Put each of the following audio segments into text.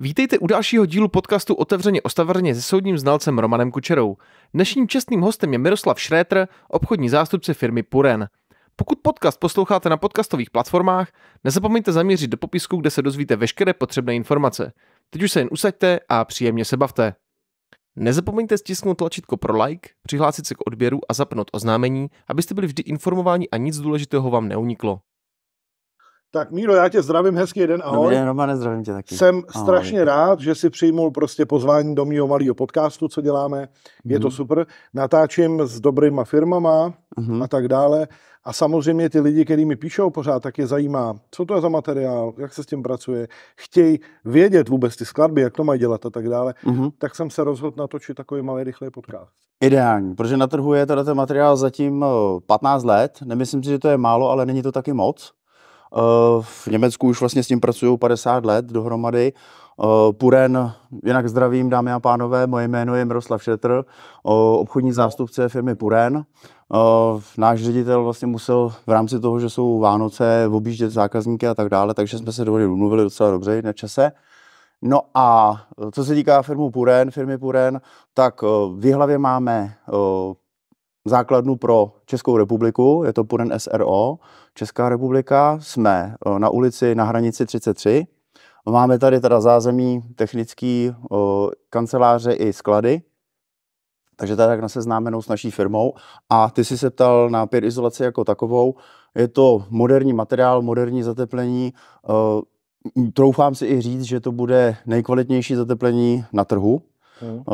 Vítejte u dalšího dílu podcastu Otevřeně o stavrně se soudním znalcem Romanem Kučerou. Dnešním čestným hostem je Miroslav Šrétr, obchodní zástupce firmy Puren. Pokud podcast posloucháte na podcastových platformách, nezapomeňte zaměřit do popisku, kde se dozvíte veškeré potřebné informace. Teď už se jen usaďte a příjemně se bavte. Nezapomeňte stisknout tlačítko pro like, přihlásit se k odběru a zapnout oznámení, abyste byli vždy informováni a nic důležitého vám neuniklo. Tak Míro, já tě zdravím, hezký den, ahoj. Dobrý den, Romane, zdravím tě taky. Jsem ahoj. strašně rád, že si přijmul prostě pozvání do mého malého podcastu, co děláme. Je mm-hmm. to mhm. super. Natáčím s dobrýma firmama mm-hmm. a tak dále. A samozřejmě ty lidi, kteří mi píšou pořád, tak je zajímá, co to je za materiál, jak se s tím pracuje, chtějí vědět vůbec ty skladby, jak to mají dělat a tak dále. Mm-hmm. Tak jsem se rozhodl natočit takový malý rychlý podcast. Ideální, protože na trhu je tenhle ten materiál zatím 15 eh, let. Nemyslím si, že to je málo, ale není to taky moc. Eh, v Německu už vlastně s tím pracuju 50 let dohromady. Eh, Puren, jinak zdravím, dámy a pánové, moje jméno je Miroslav Šetr, eh, obchodní zástupce firmy Puren. Náš ředitel vlastně musel v rámci toho, že jsou Vánoce, objíždět zákazníky a tak dále, takže jsme se domluvili docela dobře na čase. No a co se týká firmy Puren, firmy Puren, tak v hlavě máme základnu pro Českou republiku, je to Puden SRO, Česká republika, jsme eh, na ulici na hranici 33. Máme tady teda zázemí technický, eh, kanceláře i sklady, takže to je tak na seznámenou s naší firmou. A ty si se ptal na pět izolaci jako takovou. Je to moderní materiál, moderní zateplení. Eh, troufám si i říct, že to bude nejkvalitnější zateplení na trhu, Hmm. Eh,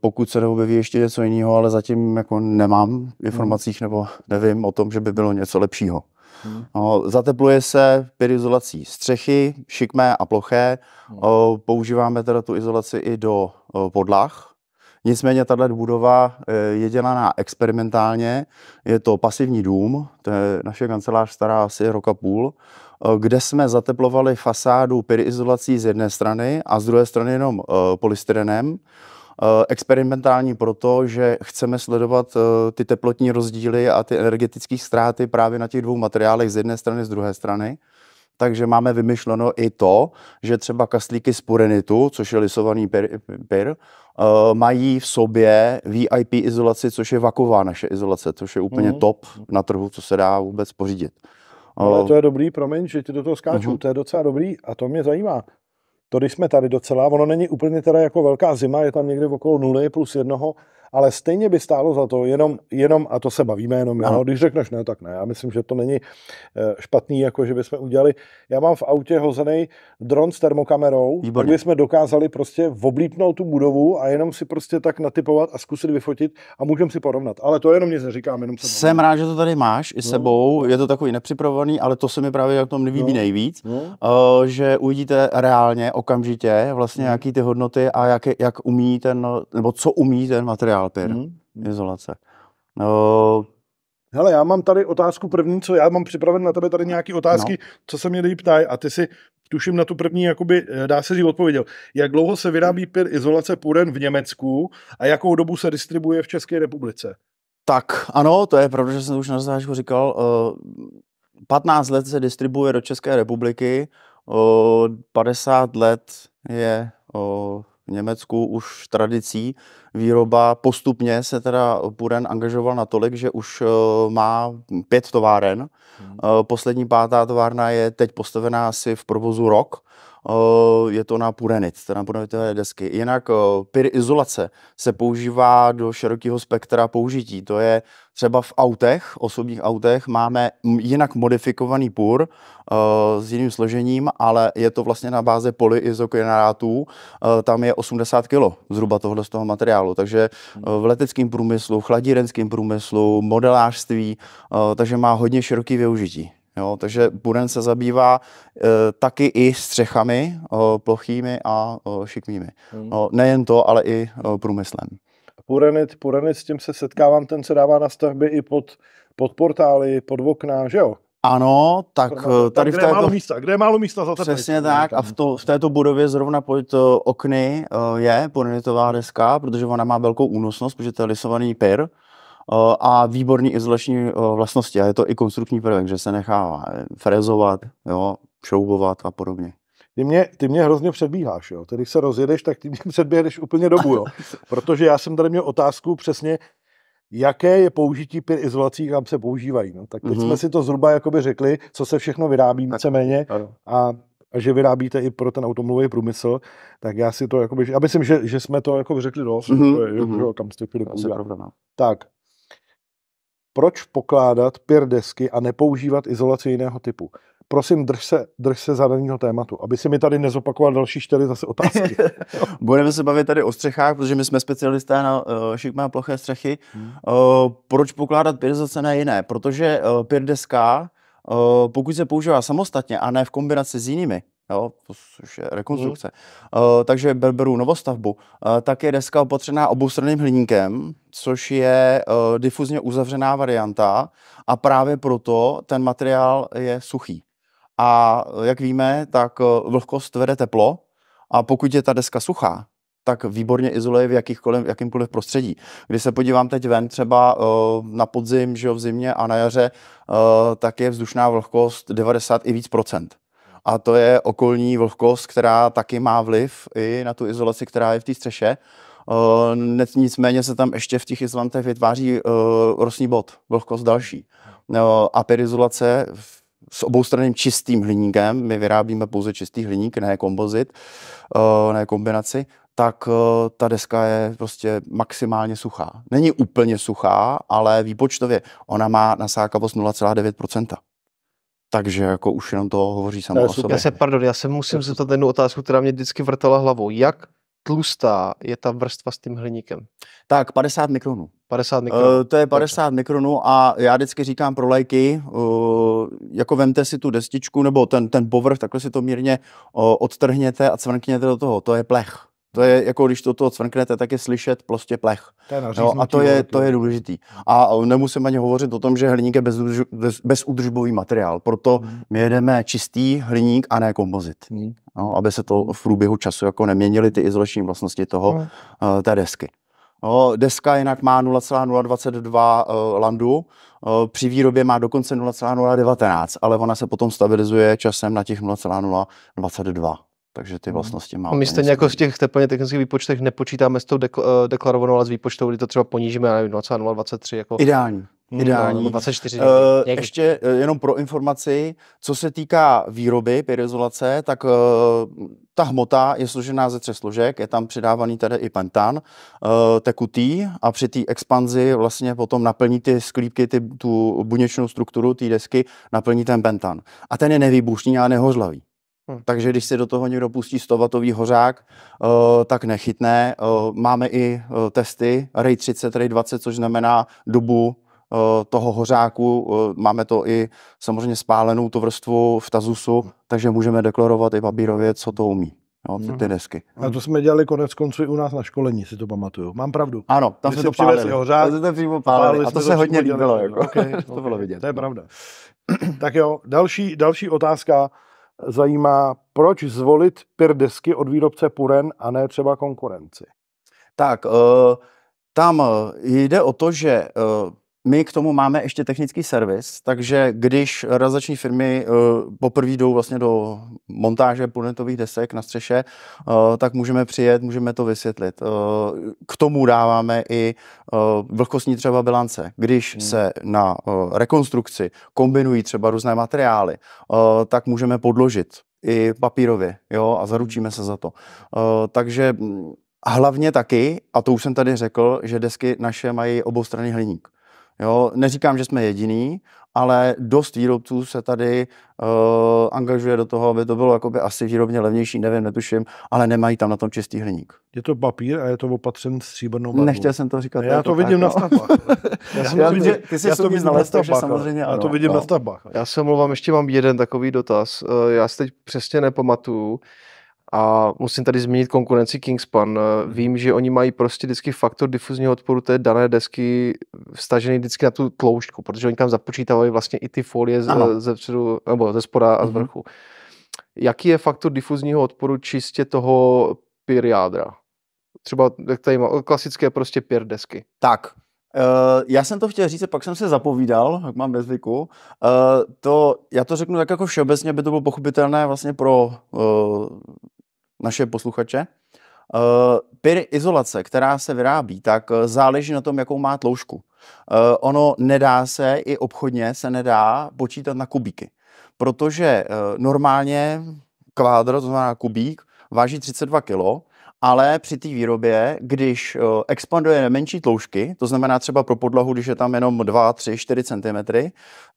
pokud se neobjeví ještě něco jiného, ale zatím jako nemám v informacích hmm. nebo nevím o tom, že by bylo něco lepšího. Hmm. No, zatepluje se izolací střechy, šikmé a ploché. Hmm. Eh, používáme teda tu izolaci i do eh, podlah. Nicméně tahle budova je dělaná experimentálně. Je to pasivní dům, to je naše kancelář stará asi roka půl. Eh, kde jsme zateplovali fasádu pyrizolací z jedné strany a z druhé strany jenom eh, polystyrenem. Eh, experimentální proto, že chceme sledovat ty teplotní rozdíly a ty energetické ztráty právě na těch dvou materiálech z jedné strany, z druhé strany. Takže máme vymyšleno i to, že třeba kaslíky z purenitu, což je lisovaný pyr, pyr mají v sobě VIP izolaci, což je vaková naše izolace, což je úplně mm-hmm. top na trhu, co se dá vůbec pořídit. Ale to je dobrý, promiň, že ti do toho skáču, uh-huh. to je docela dobrý a to mě zajímá. To, když jsme tady docela, ono není úplně teda jako velká zima, je tam někde okolo nuly plus jednoho, ale stejně by stálo za to jenom, jenom a to se bavíme jenom, no. když řekneš ne, tak ne. Já myslím, že to není eh, špatný, jako že bychom udělali. Já mám v autě hozený dron s termokamerou, kde jsme dokázali prostě oblípnout tu budovu a jenom si prostě tak natypovat a zkusit vyfotit a můžeme si porovnat. Ale to jenom nic neříkám, jenom se Jsem rád, že to tady máš i no. sebou, je to takový nepřipravený, ale to se mi právě jak tom no. nejvíc, no. Eh, že uvidíte reálně, okamžitě vlastně mhm. jaký ty hodnoty a jak, jak umí ten, nebo co umí ten materiál dál ty Mm-hmm. Mhm. Izolace. No, Hele, já mám tady otázku první, co já mám připraven na tebe tady nějaké otázky, no. co se mě lidi ptají a ty si tuším na tu první, jakoby, eh, dá se říct, odpověděl. Jak dlouho se vyrábí pir izolace půden v Německu a jakou dobu se distribuje v České republice? Tak, ano, to je pravda, že jsem to už na začátku říkal. Uh, eh, 15 let se distribuje do České republiky, uh, eh, 50 let je uh, Německu už tradicí výroba. Postupně se teda Puren angažoval natolik, že už eh, má pět továren. Hmm. Eh, poslední pátá továrna je teď postavená asi v provozu rok je to na purenit, teda purenitové desky. Jinak PIR izolace se používá do širokého spektra použití. To je třeba v autech, osobních autech, máme jinak modifikovaný pur s jiným složením, ale je to vlastně na báze polyizokinátů, tam je 80 kg zhruba tohle z toho materiálu, takže hmm. v leteckém průmyslu, chladírenském průmyslu, modelářství, takže má hodně široký využití. Jo, takže Buren se zabývá e, taky i střechami e, plochými a e, šikmými. Hmm. E, nejen to, ale i e, průmyslem. Purenit, purenit, s tím se setkávám, ten se dává na stavby i pod, pod portály, pod okna, že jo? Ano, tak Prvná, tady tak, v této... je málo místa, kde je málo místa za tebe? Přesně tak a v, to, v této budově zrovna pod okny je purenitová deska, protože ona má velkou únosnost, protože to je lisovaný pyr, Eh, a výborný izolační eh, vlastnosti. A je to i konstrukční prvek, že se nechá eh, frezovat, jo, šroubovat a podobně ty mě, ty mě hrozně předbíháš, jo. Ty, když se rozjedeš, tak ty mě předběhneš úplně dobu, jo. Protože já jsem tady měl otázku přesně, jaké je použití pět izolací, kam se používají. No. Tak teď mm-hmm. jsme si to zhruba jakoby řekli, co se všechno vyrábí víceméně a, a že vyrábíte i pro ten automobilový průmysl, tak já si to jakoby, já myslím, že, že jsme to jako řekli dost, mm-hmm. že, mhm. že, mhm. kam jste chtěli no. Tak, proč pokládat pěr desky a nepoužívat izolaci jiného typu? Prosím, drž se, drž se zadaného tématu, aby si mi tady nezopakoval další čtyři zase otázky. Budeme se bavit tady o střechách, protože my jsme specialisté na uh, eh, šikmé ploché střechy. Hmm. Uh, proč pokládat pěr zase na jiné? Protože uh, pěr deska, uh, pokud se používá samostatně a ne v kombinaci s jinými, jo, což je rekonstrukce. Mm. Uh, takže berberu novostavbu. Uh, tak je deska opatřená oboustranným hliníkem, což je uh, difuzně uzavřená varianta a právě proto ten materiál je suchý. A jak víme, tak vlhkost vede teplo a pokud je ta deska suchá, tak výborně izoluje v jakýchkoliv, jakýmkoliv prostředí. Když se podívám teď ven třeba uh, na podzim, že jo, v zimě a na jaře, uh, tak je vzdušná vlhkost 90 i víc procent a to je okolní vlhkost, která taky má vliv i na tu izolaci, která je v té střeše. Uh, nicméně se tam ještě v těch izolantech vytváří uh, eh, rosní bod, vlhkost další. Uh, a perizolace s oboustranným čistým hliníkem, my vyrábíme pouze čistý hliník, ne kompozit, ne kombinaci, tak ta deska je prostě maximálně suchá. Není úplně suchá, ale výpočtově ona má nasákavost 0,9%. Takže jako už jenom to hovoří samo o sobě. Já se, pardon, já se musím zeptat jednu otázku, která mě vždycky vrtala hlavou. Jak tlustá je ta vrstva s tím hliníkem? Tak, 50 mikronů. 50 eh, mikronů. Uh, to je 50 Dobře. mikronů a já vždycky říkám pro lajky, uh, jako vemte si tu destičku nebo ten, ten povrch, takhle si to mírně uh, odtrhněte a cvrkněte do toho. To je plech. To je jako, když toto cvrknete, tak je slyšet prostě plech. To no, a to je, to je důležitý. A nemusím ani hovořit o tom, že hliník je bez, bezudržbový materiál. Proto mhm. my jedeme čistý hliník a ne kompozit. No, aby se to v průběhu času jako neměnily ty izolační vlastnosti toho, mhm. eh, té desky. No, deska jinak má 0,022 uh, eh, landu, uh, při výrobě má dokonce 0,019, ale ona se potom stabilizuje časem na těch 0,022. Takže ty mhm. vlastnosti máme. My stejně jako v těch teplně technických výpočtech nepočítáme s tou eh, deklarovanou, ale s výpočtou, kdy to třeba ponížíme na 0,023. Jako... Ideální. Hmm, no, ideální. 24 uh, eh, Ještě eh, jenom pro informaci, co se týká výroby pyrizolace, tak uh, ta hmota je složená ze třech složek, je tam přidávaný tedy i pentan, uh, tekutý a při té expanzi vlastně potom naplní ty sklípky, ty, tu buněčnou strukturu té desky, naplní ten pentan. A ten je nevýbušný a nehořlavý. Hmm. Takže když se do toho někdo pustí 100W hořák, uh, tak nechytne. Uh, máme i uh, testy RAY 30, RAY 20, což znamená dobu toho hořáku. Máme to i samozřejmě spálenou tu vrstvu v Tazusu, hmm. takže můžeme deklarovat i papírově, co to umí. No, ty, ty hm. desky. A to jsme dělali konec konců i u nás na školení, si to pamatuju. Mám pravdu. Ano, tam se to přivez hořák. se to přímo pálili. A to se hodně líbilo. Jako. Okay, okay, to bylo vidět. To je pravda. tak jo, další, další otázka zajímá, proč zvolit pir desky od výrobce Puren a ne třeba konkurenci. Tak, eh, tam eh, jde o to, že eh, my k tomu máme ještě technický servis, takže když realizační firmy eh, poprvé jdou vlastně do montáže planetových desek na střeše, eh, tak můžeme přijet, můžeme to vysvětlit. Eh, k tomu dáváme i vlhkostní třeba bilance. Když hmm. se na rekonstrukci kombinují třeba různé materiály, tak můžeme podložit i papírově jo, a zaručíme hmm. se za to. Takže hm, hlavně taky, a to už jsem tady řekl, že desky naše mají oboustranný hliník. Jo, neříkám, že jsme jediný, ale dost výrobců se tady uh, angažuje do toho, aby to bylo jakoby asi výrobně levnější, nevím, netuším, ale nemají tam na tom čistý hliník. Je to papír a je to opatřen stříbrnou barvou. Nechtěl jsem to říkat. já to, vidím na stavbách. já, to vidím na stavbách, samozřejmě Já to no. vidím na stavbách. Já se omlouvám, ještě mám jeden takový dotaz. Eh, já si teď přesně nepamatuju, a musím tady zmínit konkurenci Kingspan. Mhm. Vím, že oni mají prostě vždycky faktor difuzního odporu té dané desky vstažený vždycky na tu tloušťku, protože oni tam započítávají vlastně i ty folie z, ze, předu, nebo ze spoda a z mhm. vrchu. Jaký je faktor difuzního odporu čistě toho pir jádra? Třeba jak tady má, klasické prostě pir desky. Tak, Uh, já jsem to chtěl říct, pak jsem se zapovídal, jak mám ve zvyku. Uh, to, já to řeknu tak jako všeobecně, aby to bylo pochopitelné vlastně pro uh, naše posluchače. Eh, Pyr izolace, která se vyrábí, tak eh, záleží na tom, jakou má tloušku. Eh, ono nedá se, i obchodně se nedá počítat na kubíky, protože normálně kvádro, to znamená kubík, váží 32 kg, ale při té výrobě, když expanduje menší tloušky, to znamená třeba pro podlahu, když je tam jenom 2, 3, 4 cm,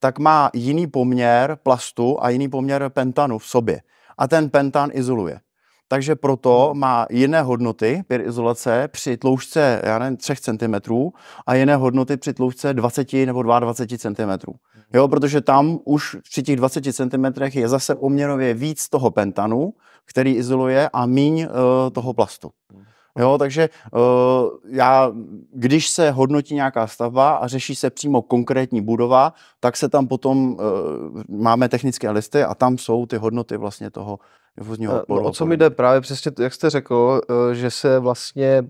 tak má jiný poměr plastu a jiný poměr pentanu v sobě. A ten pentan izoluje takže proto hmm. má jiné hodnoty pyr izolace při tloušce, já nevím, 3 cm a jiné hodnoty při tloušce 20 nebo 22 cm. Hmm. Jo, protože tam už při těch 20 cm je zase poměrově víc toho pentanu, který izoluje a míň uh, toho plastu. Hmm. Jo, takže uh, já, když se hodnotí nějaká stavba a řeší se přímo konkrétní budova, tak se tam potom uh, máme technické listy a tam jsou ty hodnoty vlastně toho, Vůzního odporu. Eh, no, o co mi jde právě přesně, jak jste řekl, že se vlastně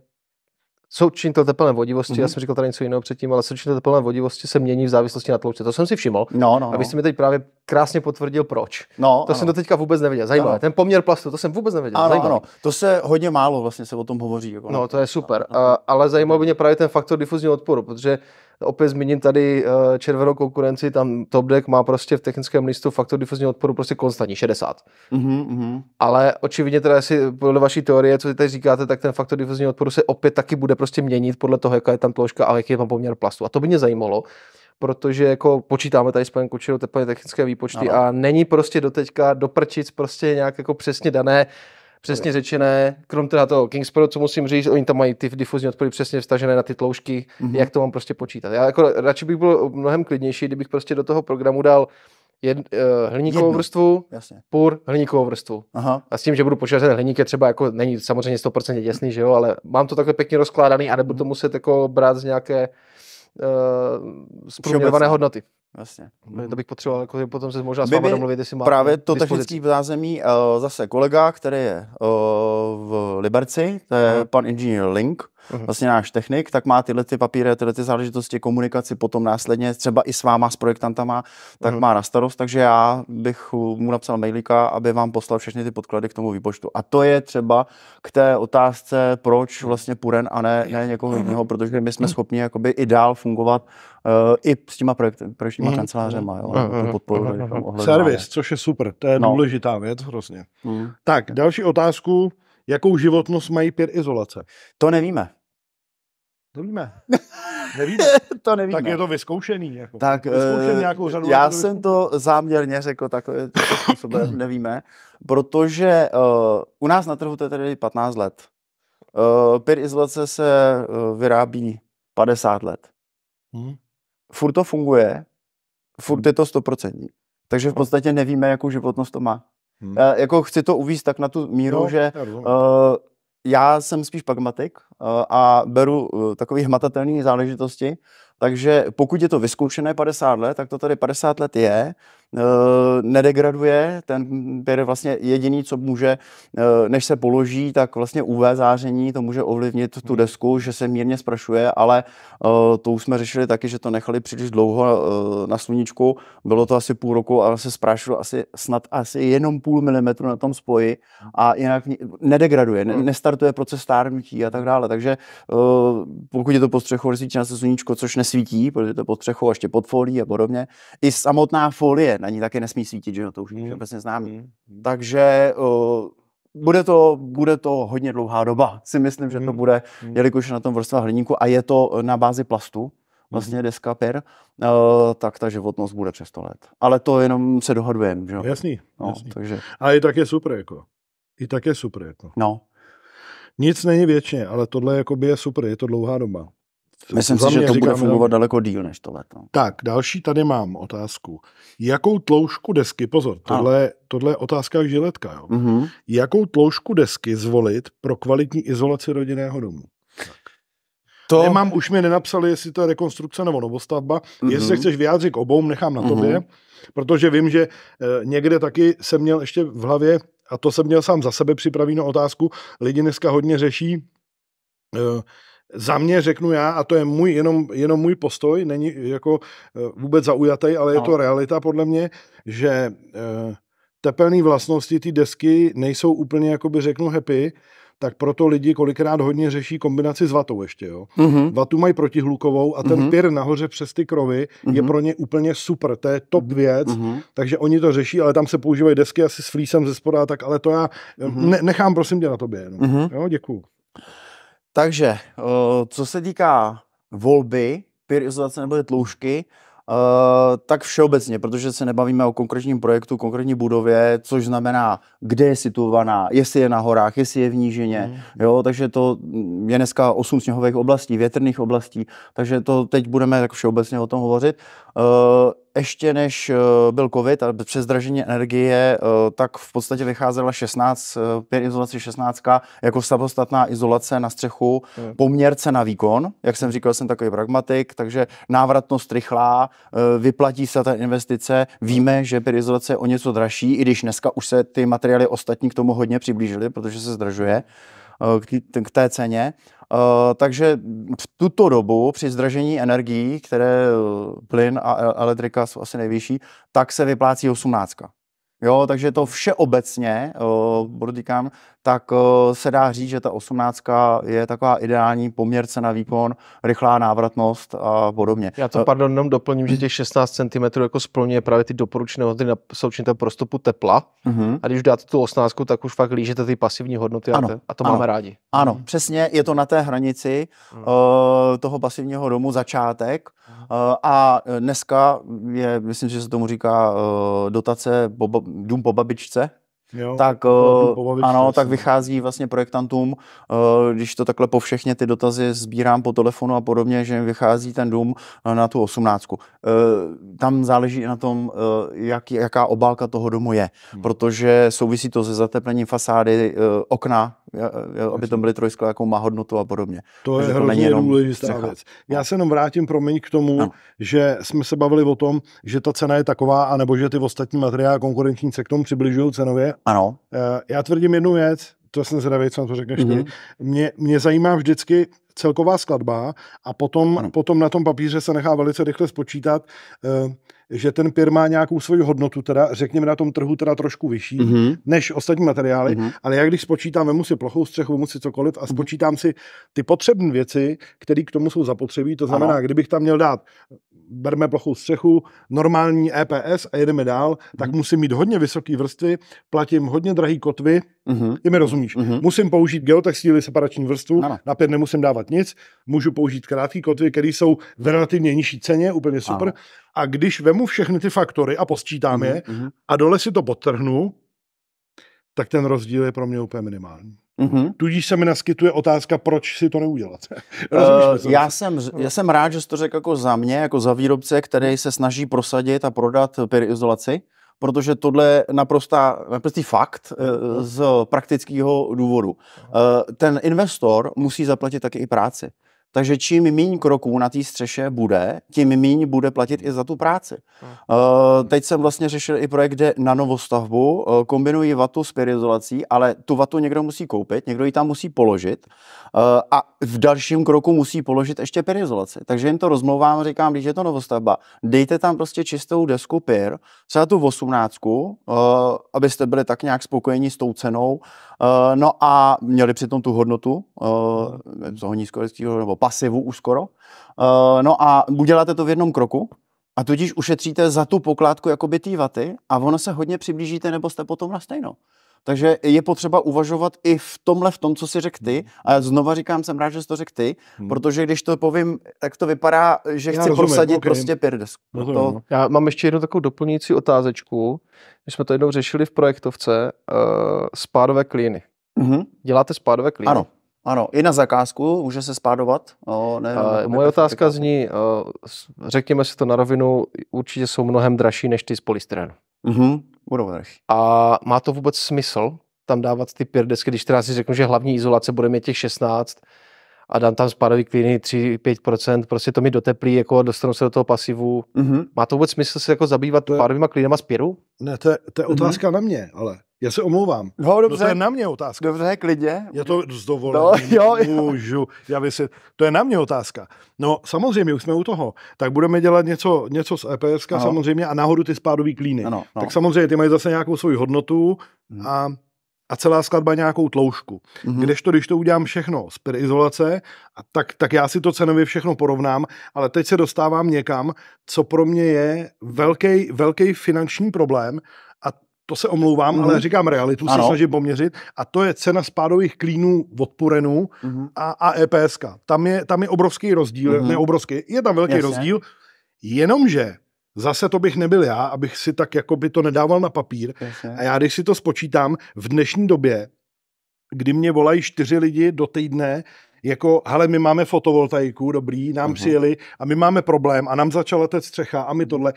součinitel teplné vodivosti, mm-hmm. já mhm. jsem říkal tady něco jiného předtím, ale součinitel teplné vodivosti se mění v závislosti na tloušce. To jsem si všiml. No, no, abyste no. mi teď právě krásně potvrdil, proč. No, to ano. jsem teďka vůbec nevěděl. Zajímavé. Ano. Ten poměr plastu, to jsem vůbec nevěděl. Ano, zajímavé. ano. To se hodně málo vlastně se o tom hovoří. Jako no, no. to je super. Ano, ano. Ale zajímavý mě právě ten faktor difuzního odporu, protože opět zmíním tady eh, červenou konkurenci, tam Top Deck má prostě v technickém listu faktor difuzního odporu prostě konstantní 60. Mm-hmm. Mhm. Ale očividně teda, jestli podle vaší teorie, co tady říkáte, tak ten faktor difuzního odporu se opět taky bude prostě měnit podle toho, jaká je tam tložka a jaký je tam poměr plastu. A to by mě zajímalo, protože jako počítáme tady s panem Kučerou technické výpočty ano. a není prostě doteďka doprčit prostě nějak jako přesně dané, přesně řečené, krom teda toho Kingsport, co musím říct, oni tam mají ty difuzní odpory přesně vstažené na ty tloušky, mm-hmm. jak to mám prostě počítat. Já jako radši bych byl mnohem klidnější, kdybych prostě do toho programu dal jed, uh, hliníkovou Jednu. vrstvu, Jasně. půr hliníkovou vrstvu. Aha. A s tím, že budu počítat hliník, je třeba jako, není samozřejmě 100% jasný, že jo, ale mám to takhle pěkně rozkládaný a nebudu to mhm. muset jako brát z nějaké uh, eh, zprůměrované hodnoty mm Hmm. To bych potřeboval, jako, potom se možná s vámi domluvit, jestli máte Právě to technické zázemí, uh, zase kolega, který je uh, v Liberci, to je hmm. pan inženýr Link, uh-huh. vlastně náš technik, tak má tyhle ty papíry, tyhle ty záležitosti, komunikaci potom následně, třeba i s váma, s projektantama, tak uh-huh. má na starost, takže já bych mu napsal mailíka, aby vám poslal všechny ty podklady k tomu výpočtu. A to je třeba k té otázce, proč vlastně Puren a ne, ne někoho jiného, mhm. protože my jsme schopni jakoby i dál fungovat uh, i s těma projekt, projektníma mm. kancelářema, jo, mm. podporu. Mm. Servis, což je super, to je no. důležitá věc hrozně. Mm. Tak, další otázku. Jakou životnost mají pět izolace? To nevíme. To víme. Nevíme. to nevíme. Tak je to vyzkoušený. Jako. Tak eh, vyzkoušený nějakou řadu já to jsem to záměrně řekl takové způsobem, nevíme, protože uh, u nás na trhu to je tedy 15 let. Uh, pět izolace se uh, vyrábí 50 let. Hmm. Furt to funguje, furt hmm. je to 100%. Takže v no. podstatě nevíme, jakou životnost to má. Hmm. Já eh, jako chci to uvíst tak na tu míru, no, že já, uh, já jsem spíš pragmatik, a beru eh, takové hmatatelné záležitosti. Takže pokud je to vyzkoušené 50 let, tak to tady 50 let je, eh, nedegraduje, ten je vlastně jediný, co může, eh, než se položí, tak vlastně UV záření to může ovlivnit tu hmm. desku, že se mírně sprašuje, ale to už jsme řešili taky, že to nechali příliš dlouho na sluníčku, bylo to asi půl roku, ale se sprášilo asi snad asi jenom půl milimetru na tom spoji hmm. a jinak nedegraduje, hmm. nestartuje proces stárnutí a tak dále dále. Takže eh, pokud je to pod střechou, nesvítí na se sluníčko, což nesvítí, protože to pod střechou, ještě pod folí a podobně. I samotná folie na ní také nesmí svítit, že no, to už mm. obecně známý. Mm. Takže eh, bude to, bude to hodně dlouhá doba, si myslím, že to mhm. bude, mhm. jelikož na tom vrstva hliníku a je to na bázi plastu, vlastně mhm. deska per, uh, eh, tak ta životnost bude přes 100 let. Ale to jenom se dohadujeme, že Jasný, no, jasný. Takže... A i tak je super, jako. I tak je super, jako. No. Nic není věčně, ale tohle jakoby je super, je to dlouhá doba. Myslím si, že to bude fungovat daleko díl než to Tak, další tady mám otázku. Jakou tloušku desky, pozor, tohle, tohle je otázka jak žiletka, jo? Mm-hmm. Jakou tloušku desky zvolit pro kvalitní izolaci rodinného domu? To... Nemám, už mi nenapsali, jestli to je rekonstrukce nebo novostavba. Mm-hmm. Jestli se mhm. chceš vyjádřit k obou, nechám na mm-hmm. tobě, mhm. protože vím, že e, někde taky jsem měl ještě v hlavě a to jsem měl sám za sebe připravenou otázku, lidi dneska hodně řeší, eh, za mě řeknu já, a to je můj, jenom, jenom můj postoj, není jako eh, vůbec zaujatý, ale je no. to realita podle mě, že eh, tepelné vlastnosti ty desky nejsou úplně, jakoby řeknu, happy, tak proto lidi kolikrát hodně řeší kombinaci s vatou ještě. Jo? Mm-hmm. Vatu mají protihlukovou a ten mm-hmm. pir nahoře přes ty krovy mm-hmm. je mhm. pro ně úplně super. To je top věc, mm-hmm. takže oni to řeší, ale tam se používají desky asi s flísem ze spoda, tak ale to já mm-hmm. ne- nechám prosím tě na tobě. No. Mm-hmm. Jo, děkuju. Takže, co se týká volby, pyrizolace nebo tloušťky, Uh, tak všeobecně, protože se nebavíme o konkrétním projektu, konkrétní budově, což znamená, kde je situovaná, jestli je na horách, jestli je v nížině. Mm. Jo, takže to mm, je dneska osm sněhových oblastí, větrných oblastí, takže to teď budeme tak všeobecně o tom hovořit. Uh, ještě než eh, byl covid a přes zdražení energie, eh, tak v podstatě vycházela 16, eh, pět izolace 16 jako samostatná izolace na střechu, hmm. poměrce na výkon, jak jsem říkal, jsem takový pragmatik, takže návratnost rychlá, vyplatí se ta investice, víme, že pět izolace je o něco dražší, i když dneska už se ty materiály ostatní k tomu hodně přiblížily, protože se zdražuje. Eh, k té ceně. Eh, takže v tuto dobu při zdražení energií, které eh, plyn a elektrika jsou asi nejvyšší, tak se vyplácí 18. Jo, takže to všeobecně, podotýkám, tak eh, se dá říct, že ta 18 je taková ideální poměr cena výkon, rychlá návratnost a podobně. Já to, eh, pardon, jenom doplním, že mhm. těch 16 cm jako splňuje právě ty doporučené hodnoty na součinitém prostupu tepla. Uh-huh. A když dáte tu 18, tak už fakt lížete ty pasivní hodnoty ano, a, te, a to ano, máme rádi. Ano, uh-huh. přesně, je to na té hranici uh-huh. uh, toho pasivního domu začátek. Uh, a dneska je, myslím, že se tomu říká dotace dům po babičce, jo, tak, to eh, ano, tak vychází vlastně projektantům, eh, když to takhle po všechně ty dotazy sbírám po telefonu a podobně, že vychází ten dům eh, na tu osmnáctku. Tam záleží na tom, jak, jaká obálka toho domu je, hmm. protože souvisí to se zateplením fasády, okna, aby to byly trojskla, jakou má hodnotu a podobně. To Takže je to hrozně to důležitá střecha. věc. Já se jenom vrátím, promiň, k tomu, ano. že jsme se bavili o tom, že ta cena je taková, anebo že ty ostatní materiály konkurenční se k tomu přibližují cenově. Ano. Eh, já tvrdím jednu věc, to jsem zhradavý, co na to řekneš mm-hmm. ty. Mhm. Mě, mě zajímá vždycky, celková skladba a potom, potom na tom papíře se nechá velice rychle spočítat, eh, že ten pir má nějakou svoji hodnotu, teda řekněme na tom trhu teda trošku vyšší mm-hmm. než ostatní materiály, mm-hmm. ale já když spočítám, vemu si plochou střechu, vemu si cokoliv a mhm. spočítám si ty potřebné věci, které k tomu jsou zapotřebí, to znamená, ano. kdybych tam měl dát berme plochou střechu, normální EPS a jedeme dál, mhm. tak mm. musím mít hodně vysoké vrstvy, platím hodně drahý kotvy, mm-hmm. ty mi rozumíš. Mm-hmm. Musím použít geotextíly separační vrstvu, ano. na pět nemusím dávat dělat nic, můžu použít krátké kotvy, které jsou v relativně nižší ceně, úplně super. Ano. A když vemu všechny ty faktory a posčítám mm-hmm. je mhm. a dole si to potrhnu, tak ten rozdíl je pro mě úplně minimální. Mm-hmm. Tudíž se mi naskytuje otázka, proč si to neudělat. uh, já, jsem, no. já jsem rád, že jsi to řekl jako za mě, jako za výrobce, který se snaží prosadit a prodat pyroizolaci. izolaci protože tohle je naprostá, naprostý fakt eh, mhm. z praktického důvodu. Eh, ten investor musí zaplatit taky i práci. Takže čím méně kroků na té střeše bude, tím méně bude platit i za tu práci. Hmm. Eh, teď jsem vlastně řešil i projekt, kde na novostavbu eh, kombinují vatu s pyrizolací, ale tu vatu někdo musí koupit, někdo ji tam musí položit eh, a v dalším kroku musí položit ještě pyrizolaci. Takže jim to rozmlouvám, říkám, když je to novostavba, dejte tam prostě čistou desku pyr, třeba tu 18, abyste byli tak nějak spokojeni s tou cenou Eh, no a měli přitom tu hodnotu uh, toho nízkorizikového nebo pasivu už skoro. Uh, no a uděláte to v jednom kroku, a tudíž ušetříte za tu pokládku jakoby té vaty a ono se hodně přiblížíte nebo jste potom na stejno. Takže je potřeba uvažovat i v tomhle, v tom, co si řekl ty. Hmm. A znova říkám, jsem rád, že jsi to řekl ty, hmm. protože když to povím, tak to vypadá, že Já chci rozumím, prosadit okay. prostě Pirdes. No to... No. Já mám ještě jednu takovou doplňující otázečku. My jsme to jednou řešili v projektovce, uh, spádové klíny. Mm-hmm. Děláte spádové klíny? Ano. Ano, i na zakázku může se spádovat. O, ne, uh, ne, moje otázka zní, uh, řekněme si to na rovinu, určitě jsou mnohem dražší než ty z polystyrenu. Mm-hmm dražší. A má to vůbec smysl tam dávat ty pěr desky, když teda si řeknu, že hlavní izolace bude mít těch 16 a dám tam spadový kliny 3-5%, prostě to mi doteplí, jako dostanu se do toho pasivu. Mm-hmm. Má to vůbec smysl se jako zabývat to je... pádovýma klinama z pěru? Ne, to je, to je mm-hmm. otázka na mě, ale já se omlouvám. No, dobře. No, to je na mě otázka. Dobře, klidně. Já to s dovolením no, jo, jo. můžu. Já vysvět... To je na mě otázka. No samozřejmě, už jsme u toho. Tak budeme dělat něco, něco z EPS no. samozřejmě a nahoru ty spádový klíny. Ano, no. Tak samozřejmě ty mají zase nějakou svoji hodnotu mhm. a, a celá skladba nějakou tloušku. Mm-hmm. Kdežto, když to udělám všechno z izolace, a tak, tak já si to cenově všechno porovnám, ale teď se dostávám někam, co pro mě je velký, velký finanční problém to se omlouvám, mm ale říkám realitu, ano. se snažím poměřit, a to je cena spádových klínů od Purenu mhm. a, a EPSK. Tam je, tam je obrovský rozdíl, mm ne obrovský, je tam velký Jasně. rozdíl, jenomže zase to bych nebyl já, abych si tak jako by to nedával na papír. Jasně. A já když si to spočítám, v dnešní době, kdy mě volají čtyři lidi do týdne, jako, hele, my máme fotovoltaiku, dobrý, nám uh-huh. přijeli a my máme problém a nám začala teď střecha a my mhm. tohle.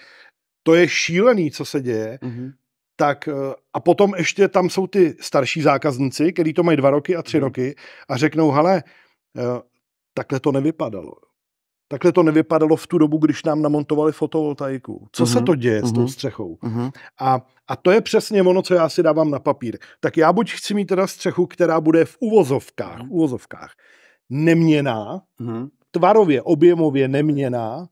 To je šílený, co se děje. Uh-huh tak eh, a potom ještě tam jsou ty starší zákazníci, kteří to mají dva roky a tři mhm. roky a řeknou, hele, eh, takhle to nevypadalo. Takhle to nevypadalo v tu dobu, když nám namontovali fotovoltaiku. Co uh-huh, se mhm. to děje uh-huh, s tou mhm. střechou? Uh-huh. A, a to je přesně ono, co já si dávám na papír. Tak já buď chci mít teda střechu, která bude v uvozovkách, uh-huh. uvozovkách neměná, uh-huh. tvarově, objemově neměná,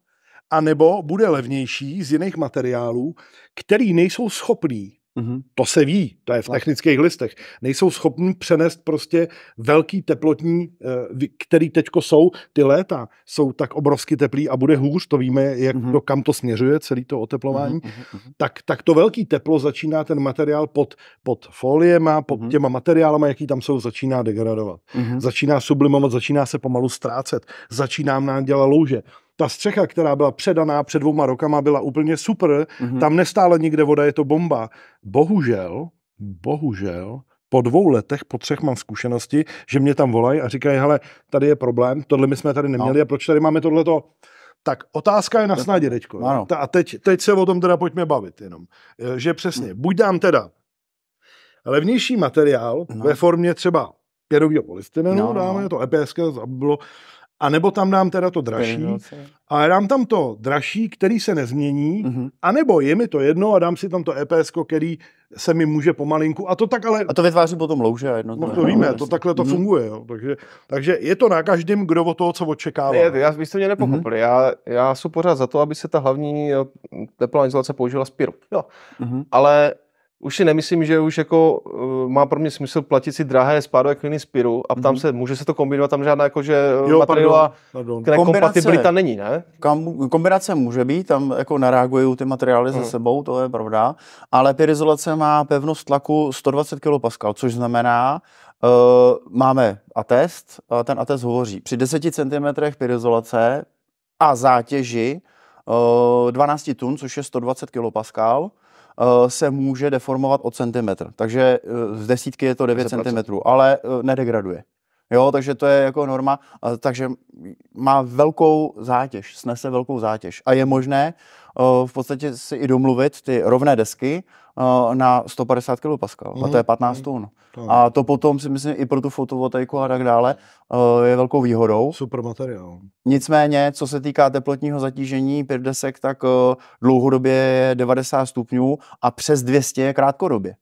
anebo bude levnější z jiných materiálů, který nejsou schopný Mm-hmm. To se ví, to je v technických listech. Nejsou schopni přenést prostě velký teplotní, eh, který teďko jsou, ty léta jsou tak obrovsky teplý a bude hůř, to víme, jak mm-hmm. to, kam to směřuje, celý to oteplování, mm-hmm. tak, tak to velký teplo začíná ten materiál pod, pod foliema, pod mm-hmm. těma materiálama, jaký tam jsou, začíná degradovat. Mm-hmm. Začíná sublimovat, začíná se pomalu ztrácet, začíná nám dělat louže. Ta střecha, která byla předaná před dvouma rokama, byla úplně super. Mm-hmm. Tam nestále nikde voda, je to bomba. Bohužel, bohužel, po dvou letech, po třech mám zkušenosti, že mě tam volají a říkají, hele, tady je problém, tohle my jsme tady neměli no. a proč tady máme tohleto? Tak otázka je na no. snadě teďko. Ano. A teď, teď se o tom teda pojďme bavit jenom. Že přesně, hm. buď dám teda levnější materiál no. ve formě třeba pěrovýho polystyrenu, no, no, dáme no. to EPS, bylo, a nebo tam dám teda to dražší, ale dám tam to dražší, který se nezmění, mm-hmm. anebo je mi to jedno a dám si tam to EPS, který se mi může pomalinku. A to tak ale... A to vytváří potom louže a jedno. No to víme, to takhle to mhm. funguje. Jo. Takže, takže je to na každém, kdo o toho, co očekává. Ne, já byste mě nepochopil. Mm-hmm. Já, já jsem pořád za to, aby se ta hlavní eh, teplá izolace použila z Jo. Mm-hmm. Ale už si nemyslím, že už jako eh, má pro mě smysl platit si drahé spádové kliny Spiru a tam mm-hmm. se, může se to kombinovat, tam žádná jako, že eh, jo, materiálová pardon, pardon. kompatibilita není, ne? Kam, kombinace může být, tam jako nareagují ty materiály mm. hmm za mhm. sebou, to je pravda, ale pyrizolace má pevnost tlaku 120 kPa, což znamená, uh, máme atest, a ten atest hovoří, při 10 cm pyrizolace a zátěži uh, 12 tun, což je 120 kPa, Eh, se může deformovat o centimetr. Takže eh, z desítky je to 9 cm, ale eh, nedegraduje. Jo, takže to je jako norma, takže má velkou zátěž, snese velkou zátěž. A je možné eh, v podstatě si i domluvit ty rovné desky eh, na 150 kPa, mm-hmm. a to je 15 mhm, mhm. tun. Mm. A to potom si myslím i pro tu fotovoltaiku a tak dále eh, je velkou výhodou. Super materiál. Nicméně, co se týká teplotního zatížení pět desek, tak dlouhodobě je 90 stupňů a přes 200 je krátkodobě.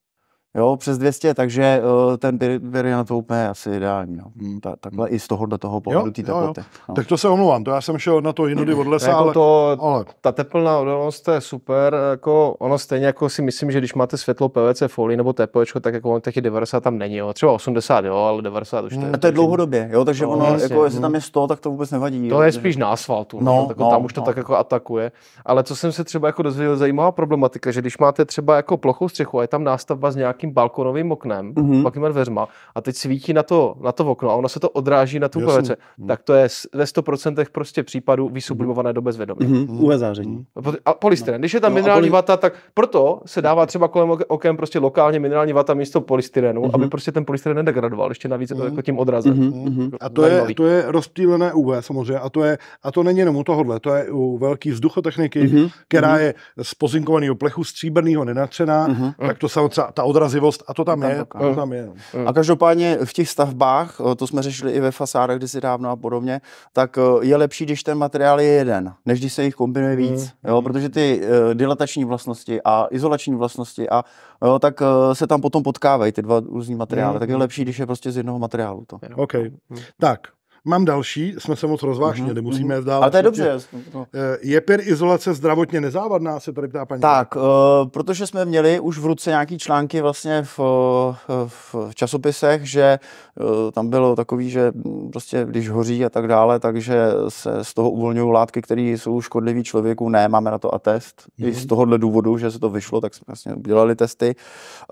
Jo, přes 200, takže uh, ten bir na to úplně asi ideální. No. Hmm. Ta, takhle hmm. i z toho do toho pohledu té teploty. Jo, jo. No. Tak to se omlouvám, to já jsem šel na to jinudy od lesa, jako ale, to, ale... Ta teplná odolnost je super, jako ono stejně jako si myslím, že když máte světlo PVC folii nebo TPčko, tak jako on těch 90 tam není, jo. třeba 80, jo, ale 90 už hmm. je. je. To je dlouhodobě, jo, takže no, ono, jasně. jako jestli no. tam je 100, tak to vůbec nevadí. To jo, je spíš na asfaltu, no, no, tak jako no, tam už to no. tak jako atakuje. Ale co jsem se třeba jako dozvěděl, zajímavá problematika, že když máte třeba jako plochou střechu a je tam nástavba z nějaký nějakým balkonovým oknem, mm-hmm. balkonovým dveřma a teď svítí na to, na to okno a ono se to odráží na tu PVC, mm. tak to je ve 100% prostě případů vysublimované mhm. do bezvědomí. Mm-hmm. Mhm. UV záření. A polystyren. Když je tam no, minerální poly... vata, tak proto se dává třeba kolem okem prostě lokálně minerální vata místo polystyrenu, mm-hmm. aby prostě ten polystyren nedegradoval, ještě navíc mm-hmm. jako tím odrazem. Mm-hmm. A to je, to je rozptýlené UV samozřejmě a to, je, a to není jenom u tohohle, to je u velký vzduchotechniky, mm-hmm. která mm-hmm. je z pozinkovaného plechu stříbrného nenatřená, mm-hmm. tak to samozřejmě ta odraz nákazivost a to tam, je, tam To tam je. A každopádně v těch stavbách, eh, to jsme řešili i ve fasádách kdysi dávno a podobně, tak eh, je lepší, když ten materiál je jeden, než když se jich kombinuje víc. Mm. Jo, mhm. protože ty eh, dilatační vlastnosti a izolační vlastnosti a jo, tak se tam potom potkávají ty dva různý materiály. Mm. Tak je lepší, když je prostě z jednoho materiálu to. OK. Mhm. Tak, Mám další, jsme se moc rozvážně, mm-hmm. musíme jít mhm. dál. Ale to je dobře. Eh, je per izolace zdravotně nezávadná, se tady ptá paní. Tak, uh, protože jsme měli už v ruce nějaký články vlastně v, eh, v časopisech, že uh, tam bylo takový, že prostě když hoří a tak dále, takže se z toho uvolňují látky, které jsou škodlivé člověku. Ne, máme na to atest. Mm-hmm. I z mhm. tohohle důvodu, že se to vyšlo, tak jsme vlastně udělali testy.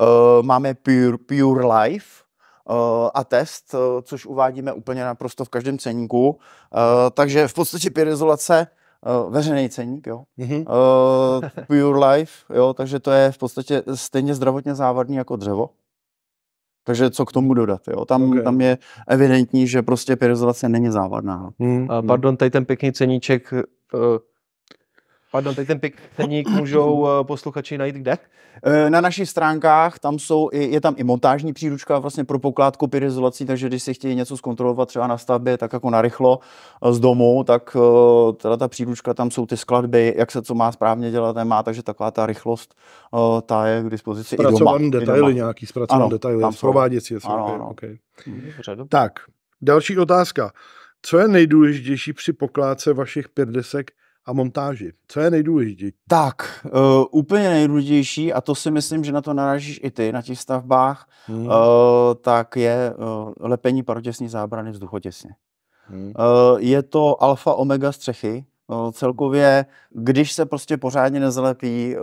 Uh, máme Pure, Pure Life, Eh, a test, eh, což uvádíme úplně naprosto v každém ceníku. Eh, takže v podstatě pěrizolace veřejný ceník, jo. Mm-hmm. Uh, pure Life, jo, takže to je v podstatě stejně zdravotně závadný jako dřevo. Takže co k tomu dodat, jo? Tam, okay. tam je evidentní, že prostě pyrizolace není závadná. Hmm. pardon, tady ten pěkný ceníček, Pardon, teď ten ceník můžou eh, posluchači najít kde? Eh, na našich stránkách tam jsou, je tam i montážní příručka vlastně pro pokládku pyrizolací, takže když si chtějí něco zkontrolovat třeba na stavbě, tak jako narychlo eh, z domu, tak teda ta příručka, tam jsou ty skladby, jak se co má správně dělat, nemá, takže taková ta rychlost, ta je k dispozici zpracovaný i doma. detaily i doma. nějaký, zpracovaný ano, detaily, prováděcí. Ano, ano. Okay. tak, další otázka. Co je nejdůležitější při pokládce vašich pěrdesek a montáži. Co je nejdůležitější? Tak, uh, úplně nejdůležitější, a to si myslím, že na to narážíš i ty na těch stavbách, hmm. uh, tak je uh, lepení parotěsní zábrany vzduchotěsně. Hmm. Uh, je to alfa omega střechy, celkově, když se prostě pořádně nezalepí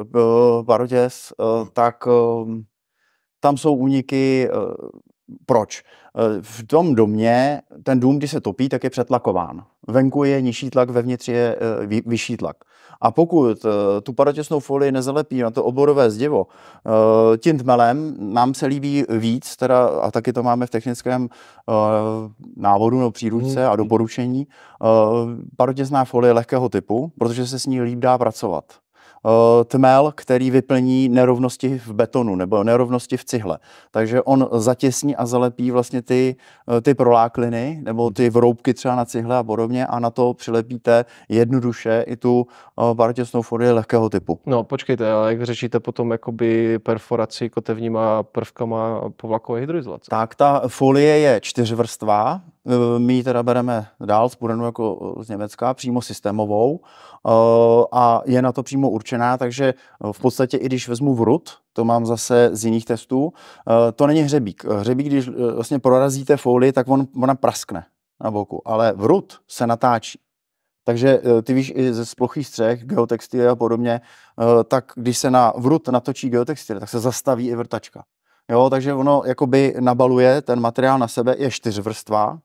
parotěz, hmm. tak tam jsou úniky proč? Eh, v tom domě, ten dům, když se topí, tak je přetlakován. Venku je nižší tlak, vevnitř je eh, vyšší tlak. A pokud eh, tu parotěsnou folii nezalepí na to oborové zdivo tím tmelem nám se líbí víc, teda, a taky to máme v technickém návodu nebo příručce a mhm. doporučení, parotěsná folie lehkého typu, protože se s ní líp dá pracovat. Eh, tmel, který vyplní nerovnosti v betonu nebo nerovnosti v cihle. Takže on zatěsní a zalepí vlastně ty, eh, ty prolákliny nebo ty vroubky třeba na cihle a podobně a na to přilepíte jednoduše i tu barotěsnou eh, folii lehkého typu. No počkejte, ale jak řešíte potom jakoby perforaci kotevníma prvkama po vlakové hydroizolace? Tak ta folie je čtyřvrstvá, Eh, my ji teda bereme dál z jako eh, z Německa, přímo systémovou eh, a je na to přímo určená, takže v podstatě i když vezmu vrut, to mám zase z jiných testů, to není hřebík. Hřebík, když vlastně prorazíte folii, tak on, ona praskne na boku, ale vrut se natáčí. Takže ty víš i ze plochých střech, geotextilie a podobně, tak když se na vrut natočí geotextilie, tak se zastaví i vrtačka. Jo, takže ono jakoby nabaluje ten materiál na sebe, je čtyřvrstva,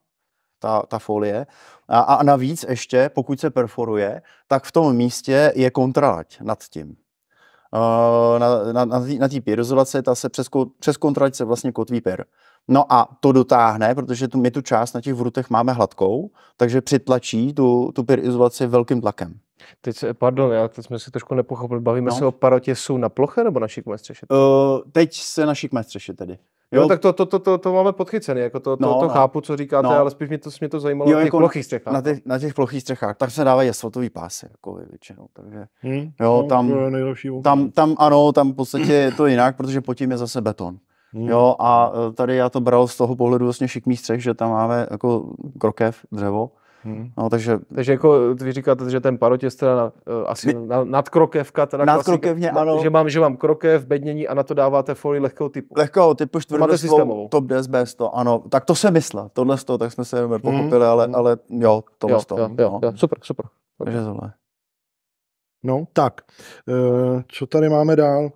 ta, ta folie. A, a navíc ještě, pokud se perforuje, tak v tom místě je kontralať nad tím. Eh, na, na, na, na té pyrozolace, ta se přes, přes kontralať se vlastně kotví per. No a to dotáhne, protože tu, my tu část na těch vrutech máme hladkou, takže přitlačí tu, tu pyrizolaci velkým tlakem. Teď, se, pardon, já teď jsme si trošku nepochopili. Bavíme no. se o jsou na ploche nebo na šikmé střeše? Uh, teď se na šikmé střeše tedy. Jo, jo tak to, to, to, to, to máme podchycené, jako to, to, no, to no. chápu, co říkáte, no. ale spíš mě to, mě to zajímalo jo, na těch jako plochých střechách. Na no. těch, na těch plochých střechách, tak se dávají asfaltový pásy, jako většinou, takže hmm, jo, no, tam, to je tam, tam, ano, tam v podstatě je to jinak, protože pod tím je zase beton. Hmm. Jo, a e, tady já to bral z toho pohledu vlastně šikmý střech, že tam máme jako krokev, dřevo, Hmm. No, takže... takže jako vy říkáte, že ten parot je teda uh, asi na, nadkrokevka. Teda Nadkrokevně, klasika, ano. Že mám, že mám krokev, bednění a na to dáváte folii lehkého typu. Lehkého typu čtvrtvrstvu, top DSB to, ano. Tak to se myslel, tohle to, tak jsme se jenom pochopili, hmm. ale, ale jo, tohle jo, to. Jo, jo, no. jo, super, super. Takže tohle. No, tak, e, co tady máme dál?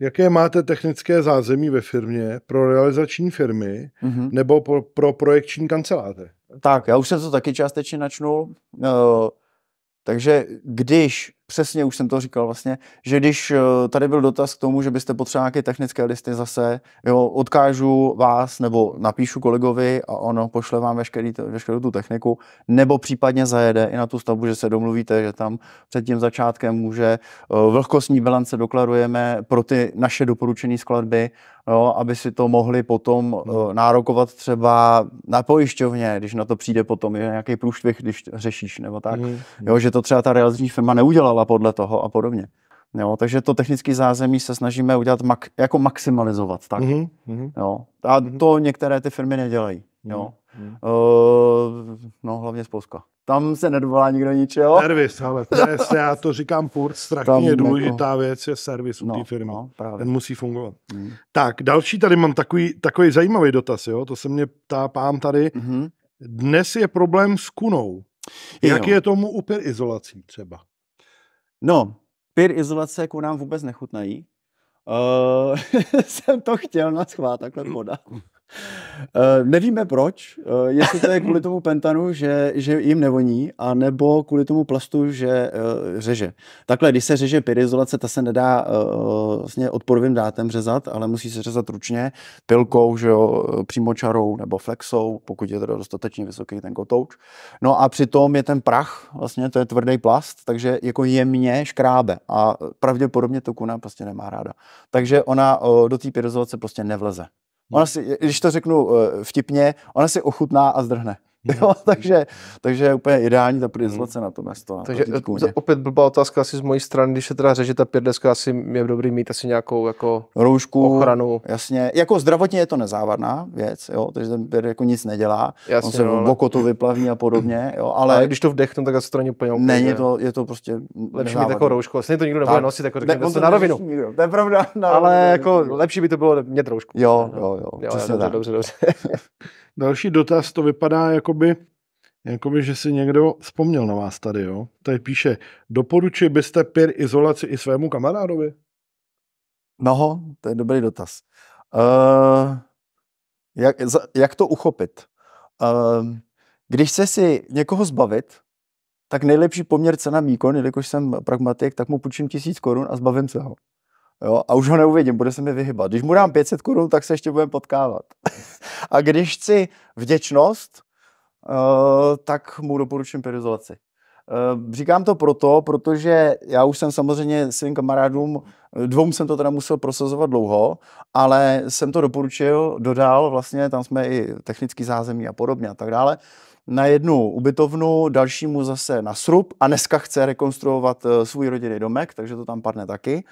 Jaké máte technické zázemí ve firmě pro realizační firmy mm-hmm. nebo pro, pro projekční kanceláře? Tak, já už jsem to taky částečně načnul. Uh, takže když přesně už jsem to říkal vlastně, že když eh, tady byl dotaz k tomu, že byste potřebovali nějaké technické listy zase, jo, odkážu vás nebo napíšu kolegovi a ono pošle vám veškerý, veškerou tu techniku, nebo případně zajede i na tu stavbu, že se domluvíte, že tam před tím začátkem může eh, vlhkostní bilance doklarujeme pro ty naše doporučené skladby jo, aby si to mohli potom uh, nárokovat třeba na pojišťovně, když na to přijde potom, je nějaký průštvih, když řešíš, nebo tak. Mm. Jo, že to třeba ta realizační firma neudělala podle toho a podobně. Jo, takže to technické zázemí se snažíme udělat mak, jako maximalizovat. Tak. Mm-hmm. Jo, a mm-hmm. to některé ty firmy nedělají. Mm-hmm. Jo. Hmm. Hmm. Uh, no, hlavně z Polska. Tam se nedovolá nikdo ničeho. Servis, ale to je, já to říkám furt, strašně jako- důležitá jako... věc je servis u no, té firmy. No, právě. Ten musí fungovat. Hmm. Tak, další tady mám takový, takový zajímavý dotaz, jo? to se mě ptá pán tady. Hmm. Dnes je problém s kunou. Jak jo. je tomu u izolací třeba? No, pěr izolace jako nám vůbec nechutnají. Uh, jsem to chtěl na schvát takhle podat. Eh, nevíme proč, eh, jestli to je kvůli tomu pentanu, že, že jim nevoní, a nebo kvůli tomu plastu, že eh, řeže. Takhle, když se řeže pyrizolace, ta se nedá vlastně odporovým dátem řezat, ale musí se řezat ručně, pilkou, že jo, přímočarou nebo flexou, pokud je teda dostatečně vysoký ten kotouč. No a přitom je ten prach, vlastně to je tvrdý plast, takže jako jemně škrábe a pravděpodobně to kuna prostě nemá ráda. Takže ona do té pyrizolace prostě nevleze. Ona si, když to řeknu eh, vtipně, ona si ochutná a zdrhne. Jo, takže, takže je úplně ideální ta izolace hmm. na to město. Takže to eh, opět blbá otázka asi z mojí strany, když se teda řeže ta pěrdeska, asi je dobrý mít asi nějakou jako roušku, ochranu. Jasně, jako zdravotně je to nezávadná věc, jo, takže ten pěr jako nic nedělá, jasně, on se no, v to vyplavní a podobně, jo, ale... ale když to vdechnu, tak asi to není úplně Není to, je to prostě Lepší nezávadný. mít jako roušku, vlastně to nikdo nebude nosit, jako řekněme, ne, to na rovinu. To je pravda. ale jako lepší by to bylo mít roušku. Jo, jo, jo, jo přesně tak. Dobře, dobře. Další dotaz, to vypadá jakoby, jakoby, že si někdo vzpomněl na vás tady, jo? Tady píše, doporučuji byste pir izolaci i svému kamarádovi? Noho, to je dobrý dotaz. Uh, jak, jak to uchopit? Uh, když se si někoho zbavit, tak nejlepší poměr cena výkon, jelikož jsem pragmatik, tak mu půjčím tisíc korun a zbavím se ho. Jo, a už ho neuvidím, bude se mi vyhybat. Když mu dám 500 korun, tak se ještě budeme potkávat. a když chci vděčnost, uh, tak mu doporučím perizolaci. Uh, eh, říkám to proto, protože já už jsem samozřejmě svým kamarádům, dvou jsem to teda musel prosazovat dlouho, ale jsem to doporučil, dodal, vlastně tam jsme i technický zázemí a podobně a tak dále, na jednu ubytovnu, dalšímu zase na srub a dneska chce rekonstruovat eh, svůj rodinný domek, takže to tam padne taky.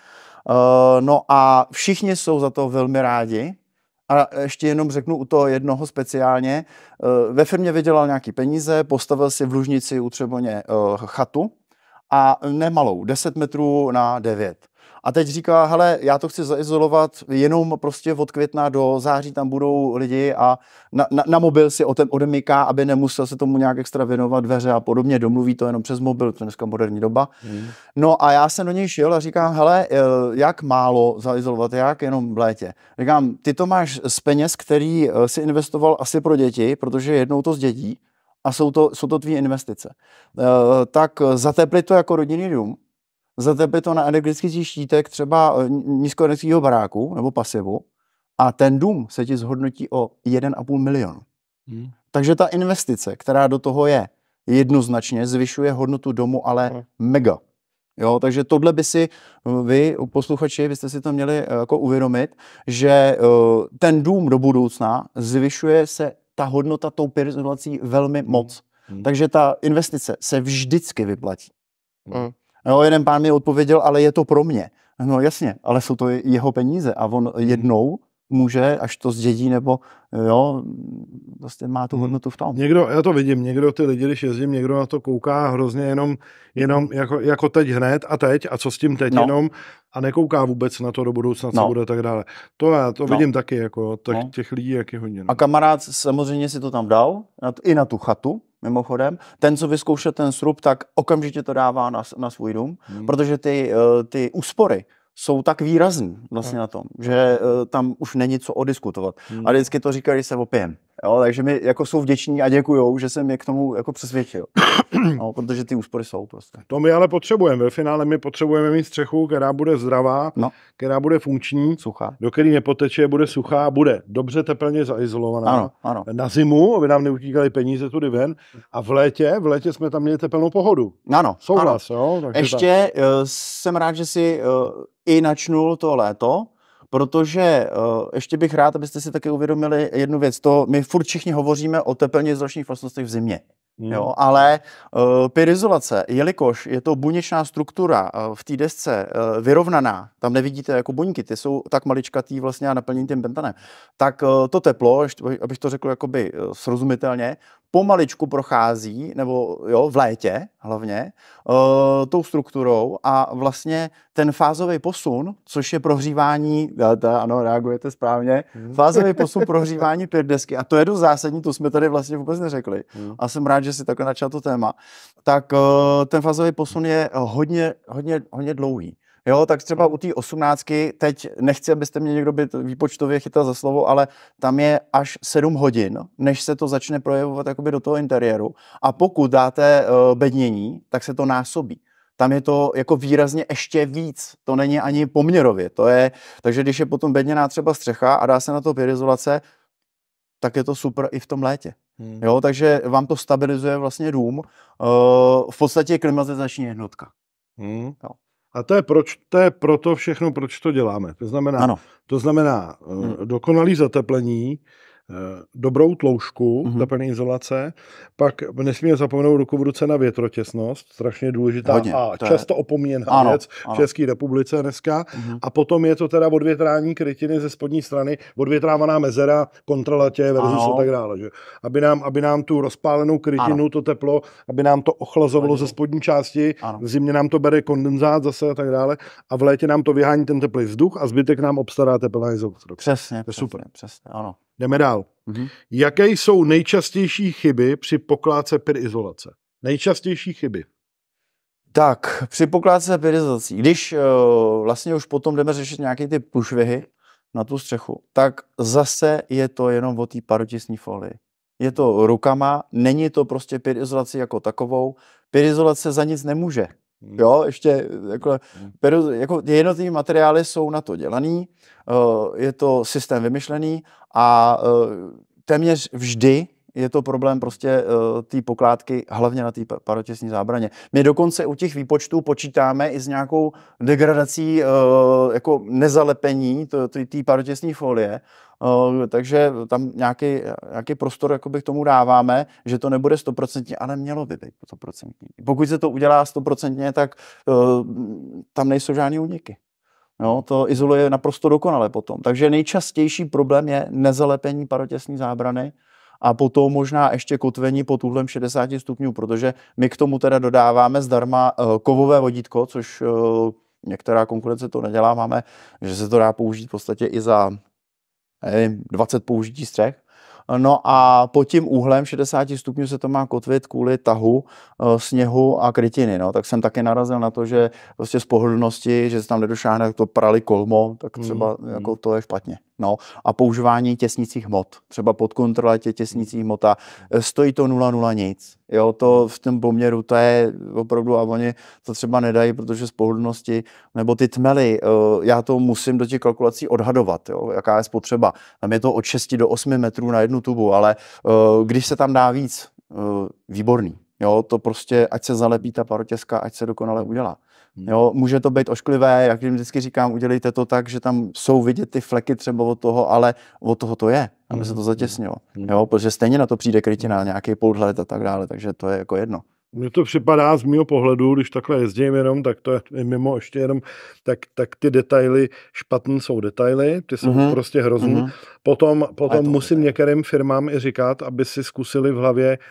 Eh, no a všichni jsou za to velmi rádi. A ještě jenom řeknu u toho jednoho speciálně. Eh, ve firmě vydělal nějaký peníze, postavil si v Lužnici u Třeboně eh, chatu a nemalou, 10 metrů na 9. A teď říká, hele, já to chci zaizolovat, jenom prostě od května do září tam budou lidi a na, na, na mobil si otem odemyká, aby nemusel se tomu nějak extra věnovat dveře a podobně, domluví to jenom přes mobil, to je dneska moderní doba. Hmm. No a já jsem do něj šel a říkám, hele, eh, jak málo zaizolovat, jak jenom v létě. Říkám, ty to máš z peněz, který eh, si investoval asi pro děti, protože jednou to z dětí a jsou to, jsou to tvý investice. Eh, tak zatepli to jako rodinný dům, za tebe to na energetický štítek třeba eh, nízkoenergetického baráku nebo pasivu a ten dům se ti zhodnotí o 1,5 milionu. Hmm. Takže ta investice, která do toho je, jednoznačně zvyšuje hodnotu domu, ale hmm. mega. Jo, takže tohle by si eh, vy, posluchači, byste si to měli eh, jako uvědomit, že ten dům do budoucna zvyšuje se ta hodnota tou pyrizolací velmi hmm. moc. Hmm. Takže ta investice se vždycky vyplatí. Hmm. Jo, jeden pán mi odpověděl, ale je to pro mě. No jasně, ale jsou to jeho peníze a on hmm. jednou může, až to zdědí, nebo jo, vlastně má tu hmm. hodnotu v tom. Někdo, já to vidím, někdo ty lidi, když jezdím, někdo na to kouká hrozně jenom, jenom jako, jako teď hned a teď a co s tím teď no. jenom a nekouká vůbec na to do budoucna, co no. bude a tak dále. To já to no. vidím taky, jako tak no. těch lidí jak je hodně. No. A kamarád samozřejmě si to tam dal, i na tu chatu, mimochodem. Ten, co vyzkoušel ten srub, tak okamžitě to dává na, na svůj dům, hmm. protože ty, eh, ty úspory jsou tak výrazný vlastně na tom, že eh, tam už není co odiskutovat. Hmm. A vždycky to říkají, že se opijem. Jo, takže mi jako jsou vděční a děkujou, že jsem je k tomu jako přesvědčil. No, protože ty úspory jsou prostě. To my ale potřebujeme. Ve finále my potřebujeme mít střechu, která bude zdravá, no. která bude funkční, suchá. do které nepoteče, bude suchá, bude dobře teplně zaizolovaná. Ano, ano. Na zimu, aby nám neutíkaly peníze tudy ven. A v létě, v létě jsme tam měli teplnou pohodu. Ano. Souhlas, ano. jo. Takže Ještě tak. Eh, jsem rád, že si eh, i načnul to léto, protože uh, ještě bych rád, abyste si taky uvědomili jednu věc. To my furt všichni hovoříme o tepelně zračních vlastnostech v zimě. Hmm. Jo, ale uh, pyrizolace, jelikož je to buněčná struktura uh, v té desce uh, vyrovnaná, tam nevidíte jako buňky, ty jsou tak maličkatý vlastně a naplnění tím pentanem, tak uh, to teplo, ještě, abych to řekl jakoby uh, srozumitelně, pomaličku prochází, nebo jo, v létě hlavně, uh, tou strukturou a vlastně ten fázový posun, což je prohřívání, ta, ano, reagujete správně, hmm. fázový posun prohřívání pět desky, a to je dost zásadní, to jsme tady vlastně vůbec neřekli. Hmm. A jsem rád, že si takhle načal to téma. Tak eh, ten fázový posun je hodně, hodně, hodně dlouhý. Jo, tak třeba u té osmnáctky, teď nechci, abyste mě někdo byt výpočtově chytal za slovo, ale tam je až 7 hodin, než se to začne projevovat jakoby do toho interiéru. A pokud dáte eh, bednění, tak se to násobí tam je to jako výrazně ještě víc. To není ani poměrově. To je, takže když je potom bedněná třeba střecha a dá se na to pyrizolace, tak je to super i v tom létě. Hmm. Jo, takže vám to stabilizuje vlastně dům. Uh, v podstatě je klimatizační jednotka. Hmm. Jo. A to je, proč, to je proto všechno, proč to děláme. To znamená, ano. To znamená eh, hmm. dokonalý zateplení, Eh, dobrou tloušku mm-hmm. do izolace, pak nesmíme zapomenout ruku v ruce na větrotěsnost, strašně důležitá Hodně, a často je... opomíjená ano, věc ano. v České republice dneska. Mm-hmm. A potom je to teda odvětrání krytiny ze spodní strany, odvětrávaná mezera, kontralatě versus ano. a tak dále. Že? Aby, nám, aby nám tu rozpálenou krytinu, ano. to teplo, aby nám to ochlazovalo ano. ze spodní části, ano. v zimě nám to bere kondenzát zase a tak dále a v létě nám to vyhání ten teplý vzduch a zbytek nám obstará teplná izolace. Přesně, to je přesně, super. Přesně, ano. Jdeme dál. Mm-hmm. Jaké jsou nejčastější chyby při pokládce izolace? Nejčastější chyby. Tak, při pokládce pyrizací, když uh, vlastně už potom jdeme řešit nějaký ty pušvihy na tu střechu, tak zase je to jenom o té parotisní folii. Je to rukama, není to prostě pyrizolace jako takovou. izolace za nic nemůže. Hmm. Jo, ještě eh, jako, peru, hmm. jako jednotlivý materiály jsou na to dělaný, eh, je to systém vymyšlený a eh, téměř vždy je to problém prostě uh, té pokládky, hlavně na té parotěsní zábraně. My dokonce u těch výpočtů počítáme i s nějakou degradací uh, jako nezalepení té parotěsní folie, Uh, takže tam nějaký, nějaký prostor jakoby, k tomu dáváme, že to nebude stoprocentně, ale mělo by být stoprocentní. Pokud se to udělá stoprocentně, tak uh, tam nejsou žádné úniky. No, to izoluje naprosto dokonale potom. Takže nejčastější problém je nezalepení parotěsní zábrany a potom možná ještě kotvení pod úhlem 60 stupňů, protože my k tomu teda dodáváme zdarma eh, kovové vodítko, což eh, některá konkurence to nedělá, máme, že se to dá použít v podstatě i za nevím, 20 použití střech. No a pod tím úhlem 60 stupňů se to má kotvit kvůli tahu eh, sněhu a krytiny. No. Tak jsem taky narazil na to, že prostě z pohodlnosti, že se tam nedošáhne, to prali kolmo, tak hmm, třeba mm. jako to je špatně. No, a používání těsnicích hmot, třeba pod kontrole tě těsnicích a e, stojí to 0,0 nic. Jo, to hmm. v tom poměru, to je opravdu, a oni to třeba nedají, protože z pohodlnosti, nebo ty tmely, e, já to musím do těch kalkulací odhadovat, jo, jaká je spotřeba. Tam je to od 6 do 8 metrů na jednu tubu, ale e, když se tam dá víc, výborný. Jo, to prostě, ať se zalepí ta parotězka, ať se dokonale udělá. Hmm. Jo, může to být ošklivé, jak jim vždycky říkám, udělejte to tak, že tam jsou vidět ty fleky třeba od toho, ale od toho to je, aby se to hmm, hmm, zatěsnilo. Jo, protože stejně na to přijde krytina, nějaký poudhled a tak dále, takže to je jako jedno. Mně to připadá z mého pohledu, když takhle jezdím jenom, tak to je mimo ještě jenom, tak, tak ty detaily, špatný jsou detaily, ty jsou mm-hmm. prostě hrozný. Mm-hmm. Potom, potom musím některým firmám i říkat, aby si zkusili v hlavě uh,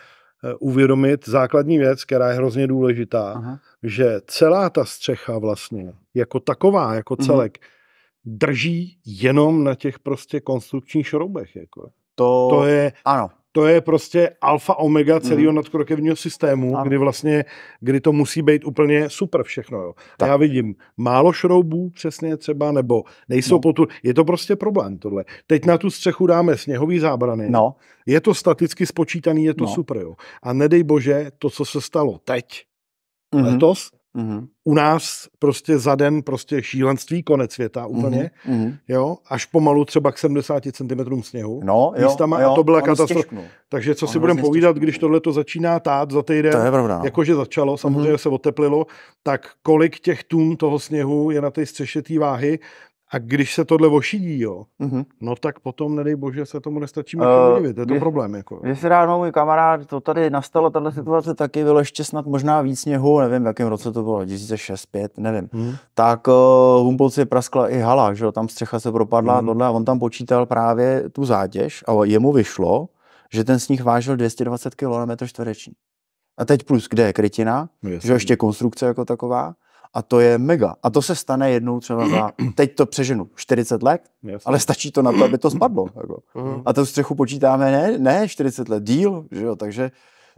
Eh, uvědomit základní věc, která je hrozně důležitá, Aha. že celá ta střecha vlastně, jako taková, jako mhm. celek, mm-hmm. drží jenom na těch prostě konstrukčních šroubech. Jako. To, to je ano to je prostě alfa omega celého mm. nadkrokevního systému, ano. kdy vlastně, kdy to musí být úplně super všechno. Jo. Tak. Já vidím málo šroubů přesně třeba, nebo nejsou no. potu, je to prostě problém tohle. Teď na tu střechu dáme sněhový zábrany, no. je to staticky spočítaný, je to no. super. Jo. A nedej bože, to, co se stalo teď, mm letos, Mm-hmm. U nás prostě za den prostě šílenství, konec světa mhm, úplně, mm-hmm. jo, až pomalu třeba k 70 cm sněhu. No, jo, místama, jo, a to byla katastrofa. Takže co on si budeme povídat, stěžknu. když tohle to začíná tát za týden, to je pravda, no. jakože začalo, mhm. samozřejmě mm-hmm. se oteplilo, tak kolik těch tun toho sněhu je na té střeše té váhy, a když se tohle ošidí, jo, mm-hmm. no tak potom, nedej bože, se tomu nestačí uh, eh, podívat. To Je to problém. Jako. Když si ráno můj kamarád, to tady nastalo, tahle situace taky, bylo ještě snad možná víc sněhu, nevím, v jakém roce to bylo, 2006, 5, nevím. Mm. Tak uh, eh, Humpolci praskla i hala, že jo, tam střecha se propadla, mm. tohle, a on tam počítal právě tu zátěž a jemu vyšlo, že ten sníh vážil 220 kg na metr čtvereční. A teď plus kde je krytina, no, že ještě konstrukce jako taková. A to je mega. A to se stane jednou třeba za, teď to přeženu, 40 let, Jasně. ale stačí to na to, aby to spadlo. Jako. Mhm. A tu střechu počítáme ne, ne 40 let, díl, že jo, takže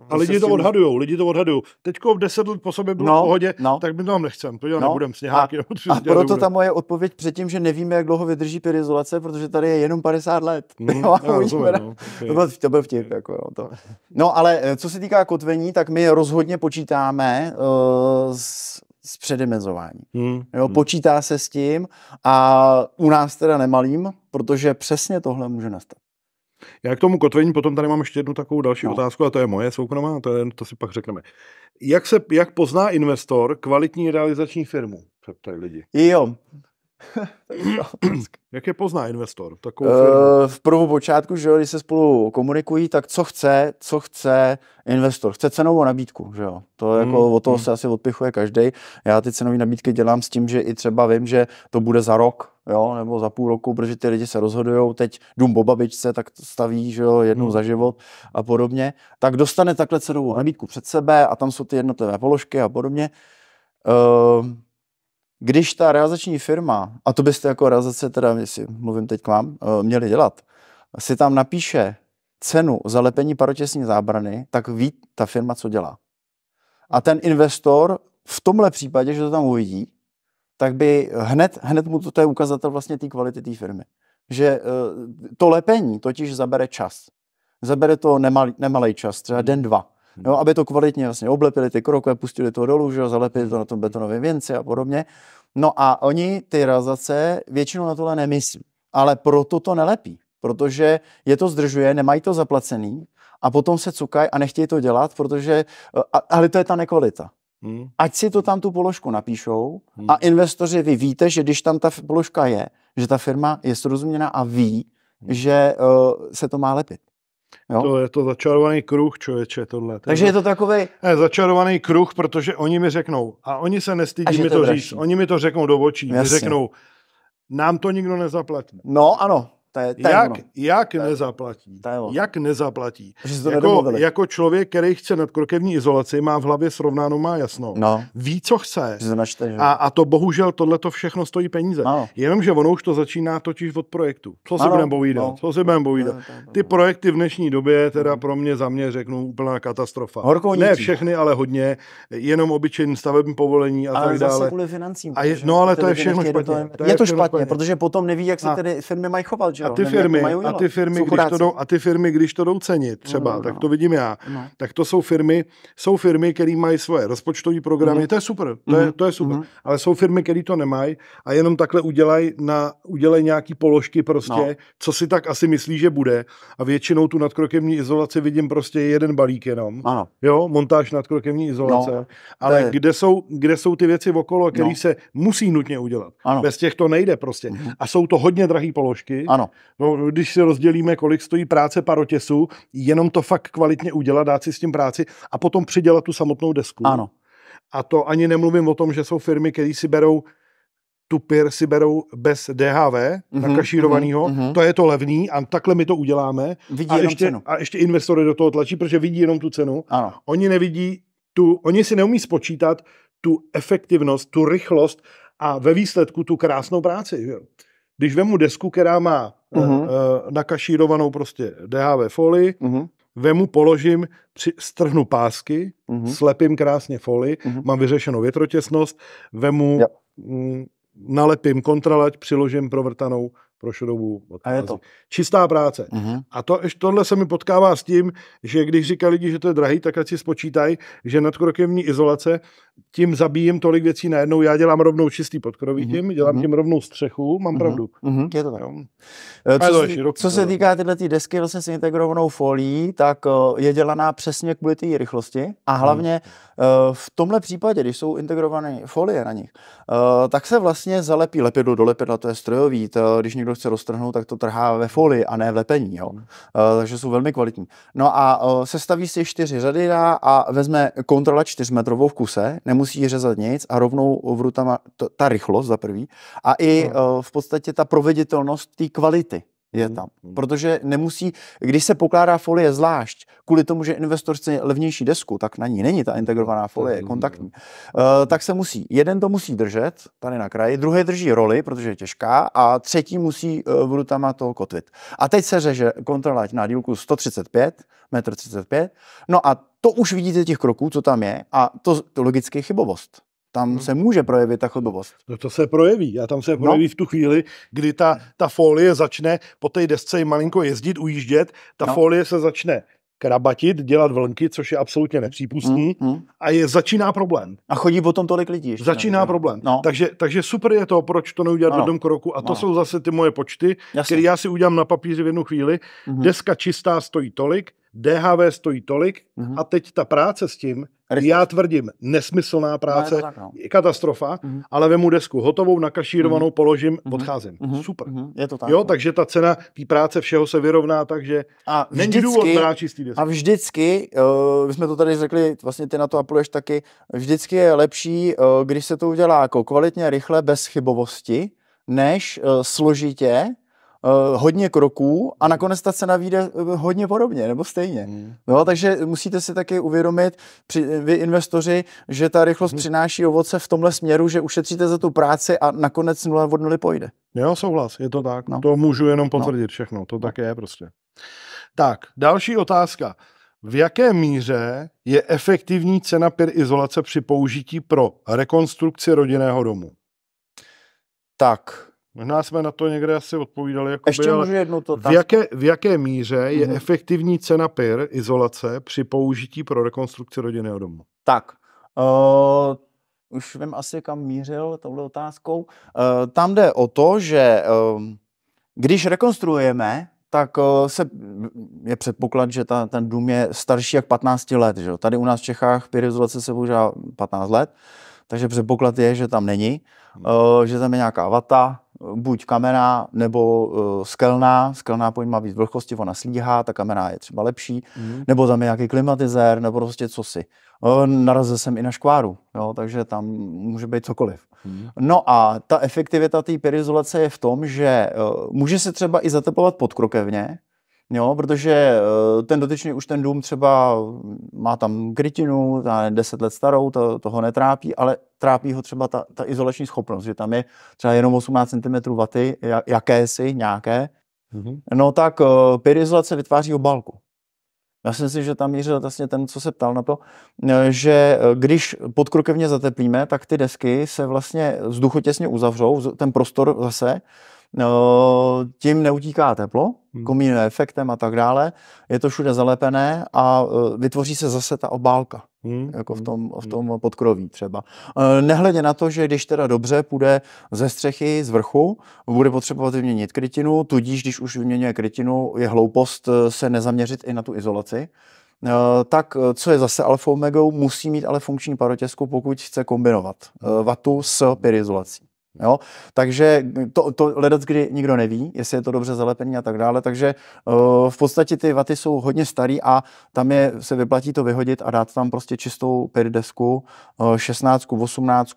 a lidi prostě to odhadují, lidi to odhadují. Teďko v 10 let po sobě bylo no, v pohodě, no. tak my to vám nechcem, to no. nebudem sněháky. A, a proto nebudem. ta moje odpověď předtím, že nevíme, jak dlouho vydrží perizolace, protože tady je jenom 50 let. Mm, já, rozumím, no. okay. to, byl, to byl vtip. Jako, jo, no, to. No ale eh, co se týká kotvení, tak my rozhodně počítáme uh, s s předimenzováním. Hmm. Jo, hmm. počítá se s tím a u nás teda nemalým, protože přesně tohle může nastat. Já k tomu kotvení potom tady mám ještě jednu takovou další no. otázku, a to je moje soukromá, to, je, to si pak řekneme. Jak, se, jak pozná investor kvalitní realizační firmu? Ptají lidi. Jo, Jak je pozná investor? Takovou uh, v prvou počátku, že jo, když se spolu komunikují, tak co chce, co chce investor? Chce cenovou nabídku, že jo? To jako hmm. jako od toho hmm. se asi odpichuje každý. Já ty cenové nabídky dělám s tím, že i třeba vím, že to bude za rok, jo, nebo za půl roku, protože ty lidi se rozhodují, teď dům po babičce, tak staví, že jo, jednou hmm. za život a podobně, tak dostane takhle cenovou nabídku před sebe a tam jsou ty jednotlivé položky a podobně. Uh, když ta realizační firma, a to byste jako realizace, teda jestli mluvím teď k vám, eh, měli dělat, si tam napíše cenu za lepení parotěsní zábrany, tak ví ta firma, co dělá. A ten investor v tomhle případě, že to tam uvidí, tak by hned, hned mu to, to je ukazatel vlastně té kvality té firmy. Že eh, to lepení totiž zabere čas. Zabere to nemalý, čas, třeba den, dva jo, aby to kvalitně vlastně oblepili ty krokve, pustili to dolů, že, zalepili to na tom betonovém věnci a podobně. No a oni ty razace většinou na tohle nemyslí, ale proto to nelepí, protože je to zdržuje, nemají to zaplacený a potom se cukají a nechtějí to dělat, protože, eh, a, ale to je ta nekvalita. Hmm. Ať si to tam tu položku napíšou hmm. a investoři, vy víte, že když tam ta položka je, že ta firma je srozuměna a ví, hmm. že uh, se to má lepit. Jo? To je to začarovaný kruh, člověče, tohle. Takže je to takový. Ne, začarovaný kruh, protože oni mi řeknou, a oni se nestydí mi to, to říct, oni mi to řeknou do očí, mi řeknou, nám to nikdo nezaplatí. No, ano. To je, to je jak, ono. jak to je, nezaplatí? To je ono. Jak nezaplatí? Že to jako, jako člověk, který chce nadkrokevní izolaci, má v hlavě srovnáno, má jasno. No. Ví, co chce. Že načte, že? A, a to bohužel tohle to všechno stojí peníze. No. Jenomže ono už to začíná totiž od projektu. Co si budeme povídat? No. Co si budeme povídat? No, no, no, Ty projekty v dnešní době, teda no. pro mě, za mě řeknu, úplná katastrofa. Horkou ne všechny, ale hodně. Jenom obyčejný stavební povolení a ale tak dále. Kvůli financím, a je, no ale to je všechno špatně. Je to špatně, protože potom neví, jak se tedy firmy mají chovat. Že? a ty firmy, a ty firmy, když to jdou, a ty firmy, když to jdou cenit třeba, no, no, tak to vidím já, no. tak to jsou firmy, jsou firmy, které mají svoje rozpočtové programy, No. to je super, to, no. je, to je super, No. ale jsou firmy, které to nemají a jenom takhle udělají na, udělej nějaký položky prostě, no. co si tak asi myslí, že bude a většinou tu nadkrokemní izolaci vidím prostě jeden balík jenom, ano. jo, montáž nadkrokemní izolace, no. ale je... kde, jsou, kde jsou ty věci okolo, které no. se musí nutně udělat, ano. bez těch to nejde prostě mhm. a jsou to hodně drahé položky, ano No, no, když se rozdělíme, kolik stojí práce parotěsu, jenom to fakt kvalitně udělat, dát si s tím práci a potom přidělat tu samotnou desku. Ano. A to ani nemluvím o tom, že jsou firmy, které si berou tu pir si berou bez DHV mm-hmm, nakašírovaného, mm-hmm. Mhm, to je to levný a takhle my to uděláme. Vidí a, jenom ještě, cenu. a ještě investory do toho tlačí, protože vidí jenom tu cenu. Ano. Oni nevidí tu, oni si neumí spočítat tu efektivnost, tu rychlost a ve výsledku tu krásnou práci. Že? Když vemu desku, která má uh-huh. nakašírovanou prostě DHV folii, uh-huh. Mhm. vemu, položím, při, strhnu pásky, uh-huh. slepím krásně folii, uh-huh. mám vyřešenou větrotěsnost, vemu, ja. m, mm, nalepím kontralať, přiložím provrtanou pro šrobu A je to. Čistá práce. Uh-huh. A to, tohle se mi potkává s tím, že když říkají lidi, že to je drahý, tak ať si spočítají, že nadkrokevní izolace, tím zabíjím tolik věcí najednou. Já dělám rovnou čistý podkroví uh-huh. tím, dělám uh-huh. tím rovnou střechu, mám uh-huh. pravdu. Uh-huh. Je to tak. Eh, co, to je široký, co se týká tyhle tý desky vlastně s integrovanou folí, tak eh, je dělaná přesně kvůli té rychlosti a hlavně uh-huh. v tomhle případě, když jsou integrované folie na nich, tak se vlastně zalepí lepidlo do lepidla, to je strojový, to, když někdo někdo chce roztrhnout, tak to trhá ve folii a ne v lepení. Jo? Uh, takže jsou velmi kvalitní. No a uh, sestaví si čtyři řady a vezme kontrola čtyřmetrovou v kuse, nemusí řezat nic a rovnou vrutama ta rychlost za prvý a i uh, v podstatě ta proveditelnost té kvality je mhm. tam. Mhm. Protože nemusí, když se pokládá folie zvlášť, kvůli tomu, že investor chce levnější desku, tak na ní není ta integrovaná mhm. folie, kontaktní, uh, tak se musí, jeden to musí držet tady na kraji, druhý drží roli, protože je těžká a třetí musí uh, eh, brutama to kotvit. A teď se řeže kontrola na dílku 135, metr 35, no a to už vidíte těch kroků, co tam je a to, to logicky je chybovost tam hmm. se může projevit ta chodbovost. No to se projeví a tam se no. projeví no. v tu chvíli, kdy ta, ta folie začne po té desce malinko jezdit, ujíždět, ta no. folie se začne krabatit, dělat vlnky, což je absolutně nepřípustný mm, mm. a je začíná problém. A chodí potom tolik lidí. Ještě začíná ne? problém. No. Takže, takže super je to, proč to neudělat ano. v jednom kroku a to ano. jsou zase ty moje počty, které já si udělám na papíři v jednu chvíli. Mm-hmm. Deska čistá stojí tolik, DHV stojí tolik mm-hmm. a teď ta práce s tím, Rychle. já tvrdím, nesmyslná práce, no, tak, no. je katastrofa, mm-hmm. ale vemu desku hotovou, nakašírovanou, mm-hmm. položím, mm-hmm. odcházím. Mm-hmm. Super. Mm-hmm. Je to tak. Jo, no. takže ta cena té práce všeho se vyrovná, takže a není vždycky, důvod čistý desku. A vždycky, uh, my jsme to tady řekli, vlastně ty na to apeluješ taky, vždycky je lepší, uh, když se to udělá jako kvalitně, rychle, bez chybovosti, než uh, složitě, uh, hodně kroků a hmm. nakonec ta cena vyjde eh, hodně podobně nebo stejně. Hmm. No, takže musíte si taky uvědomit, při, eh, vy investoři, že ta rychlost hmm. přináší ovoce v tomhle směru, že ušetříte za tu práci a nakonec nula od nuly pojde. Jo, souhlas, je to tak. No. To můžu jenom no. potvrdit no. všechno, to no. tak je prostě. Tak, další otázka. V jaké míře je efektivní cena pěr izolace při použití pro rekonstrukci rodinného domu? Tak, Možná jsme na to někde asi odpovídali. Jakoby, Ještě můžu jednu to v jaké, v jaké míře je mm-hmm. efektivní cena PIR izolace při použití pro rekonstrukci rodinného domu? Tak, uh, už vím asi, kam mířil touhle otázkou. Uh, tam jde o to, že uh, když rekonstruujeme, tak uh, se je předpoklad, že ta, ten dům je starší jak 15 let. Že? Tady u nás v Čechách PIR izolace se používá 15 let, takže předpoklad je, že tam není, uh, že tam je nějaká vata, buď kamená nebo uh, skelná. Skelná pojď má víc vlhkosti, ona slíhá, ta kamená je třeba lepší. Mm. Nebo tam je nějaký klimatizér, nebo prostě cosi. E, narazil jsem i na škváru, jo, takže tam může být cokoliv. Mm. No a ta efektivita té perizolace je v tom, že uh, může se třeba i zateplovat podkrokevně, Jo, protože eh, ten dotyčný už ten dům třeba má tam krytinu, ta 10 let starou, to, to ho netrápí, ale trápí ho třeba ta, ta izolační schopnost, že tam je třeba jenom 18 cm vaty, jakési, nějaké. Mm-hmm. No tak eh, pyrizolace vytváří obálku. Já si myslím, že tam je vlastně ten, co se ptal na to, eh, že když podkrokevně zateplíme, tak ty desky se vlastně vzduchotěsně uzavřou, ten prostor zase, No, tím neutíká teplo, hmm. komínuje efektem a tak dále. Je to všude zalepené a e, vytvoří se zase ta obálka, hmm. jako v hmm, tom, v hmm. tom podkroví třeba. E, nehledě na to, že když teda dobře půjde ze střechy, z vrchu, bude potřebovat vyměnit krytinu, tudíž když už vyměňuje krytinu, je hloupost e, se nezaměřit i na tu izolaci tak co je zase alfa omegou, musí mít ale funkční parotězku, pokud chce kombinovat vatu s pyrizolací. Jo? Takže to, to ledec, kdy nikdo neví, jestli je to dobře zalepený a tak dále, takže eh, v podstatě ty vaty jsou hodně starý a tam je, se vyplatí to vyhodit a dát tam prostě čistou peridesku, 16, 18,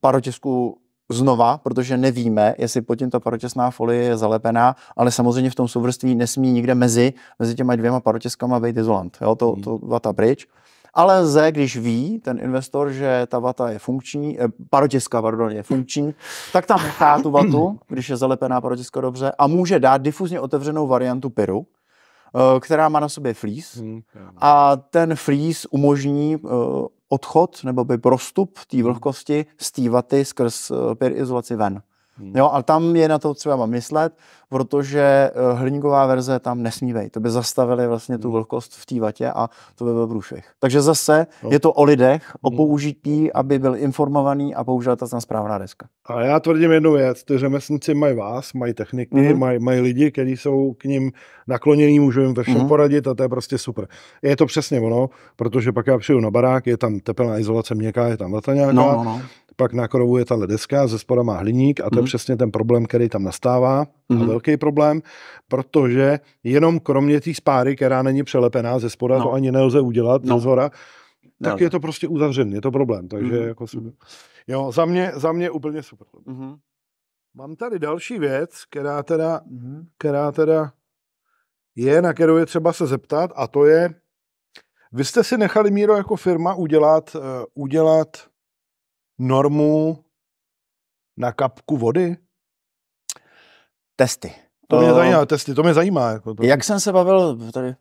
parotisku znova, protože nevíme, jestli pod tím ta parotěsná folie je zalepená, ale samozřejmě v tom souvrství nesmí nikde mezi, mezi těma dvěma parotěskama být izolant. Jo? To, hmm. to vata pryč ale lze, když ví ten investor, že ta vata je funkční, eh, parotiska, pardon, je funkční, tak tam nechá tu vatu, když je zalepená parotiska dobře a může dát difuzně otevřenou variantu piru, eh, která má na sobě flíz hmm, a ten flíz umožní eh, odchod nebo by prostup té vlhkosti z té vaty skrz eh, pyr izolaci ven. Hmm. Jo, ale tam je na to třeba myslet, protože eh, hliníková verze tam nesmí vejít. To by zastavili vlastně tu hmm. vlhkost v té vatě a to by byl průšvih. Takže zase je to o lidech, o hmm. použití, aby byl informovaný a použil ta správná deska. A já tvrdím jednu věc, ty řemeslníci mají vás, mají techniky, mm-hmm. mají, mají lidi, kteří jsou k ním naklonění, můžu jim ve všem mm-hmm. poradit a to je prostě super. Je to přesně ono, protože pak já přijdu na barák, je tam tepelná izolace měkká, je tam leta nějaká, no, no, no. pak na krovu je ta deska ze spoda má hliník a to mm-hmm přesně ten problém, který tam nastává, mm-hmm. a mhm. velký problém, protože jenom kromě té spáry, která není přelepená ze spoda, no. to ani nelze udělat no. ze zhora, tak nelze. je to prostě uzavřený, je to problém. Takže mm-hmm. jako super. Jo, za mě, za mě úplně super. Mm-hmm. Mám tady další věc, která teda, mm-hmm. která teda je, na kterou je třeba se zeptat, a to je, vy jste si nechali, Míro, jako firma udělat, uh, udělat normu na kapku vody? Testy. To mě zajímá, testy, to mě zajímá. Jako to. Jak jsem se bavil tady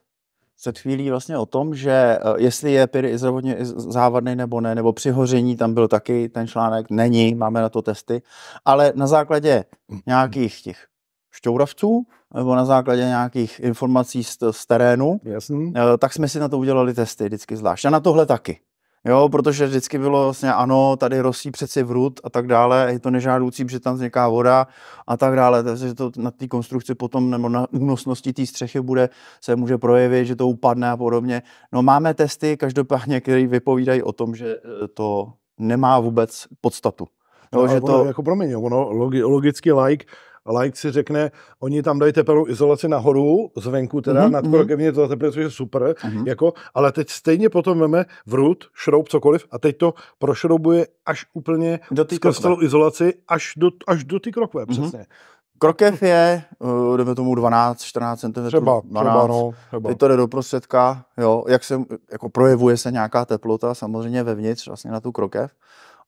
před chvílí vlastně o tom, že eh, jestli je pyry zdravotně závadný nebo ne, nebo při hoření, tam byl taky ten článek, není, máme na to testy, ale na základě nějakých těch šťouravců, nebo na základě nějakých informací z, z terénu, Jasný. Eh, tak jsme si na to udělali testy vždycky zvlášť. A na tohle taky. Jo, protože vždycky bylo vlastně ano, tady rosí přeci vrut a tak dále, je to nežádoucí, protože tam vzniká voda a tak dále, takže to na té konstrukci potom nebo na únosnosti té střechy bude, se může projevit, že to upadne a podobně. No máme testy každopádně, které vypovídají o tom, že eh, to nemá vůbec podstatu. No, no že ono, to... Jako promiň, ono logicky like like si řekne, oni tam dají teplou izolaci nahoru, zvenku teda, mm-hmm, nadkrokevně mhm. to zateplí, což je super, mm-hmm. jako, ale teď stejně potom veme vrut, šroub, cokoliv a teď to prošroubuje až úplně do skrz celou izolaci, až do, až do ty krokve, mm-hmm. přesně. Krokev je, jdeme eh, tomu 12, 14 cm. Třeba, 12. třeba, no, třeba. Teď to jde do prostředka, jo, jak se, jako projevuje se nějaká teplota samozřejmě vevnitř vlastně na tu krokev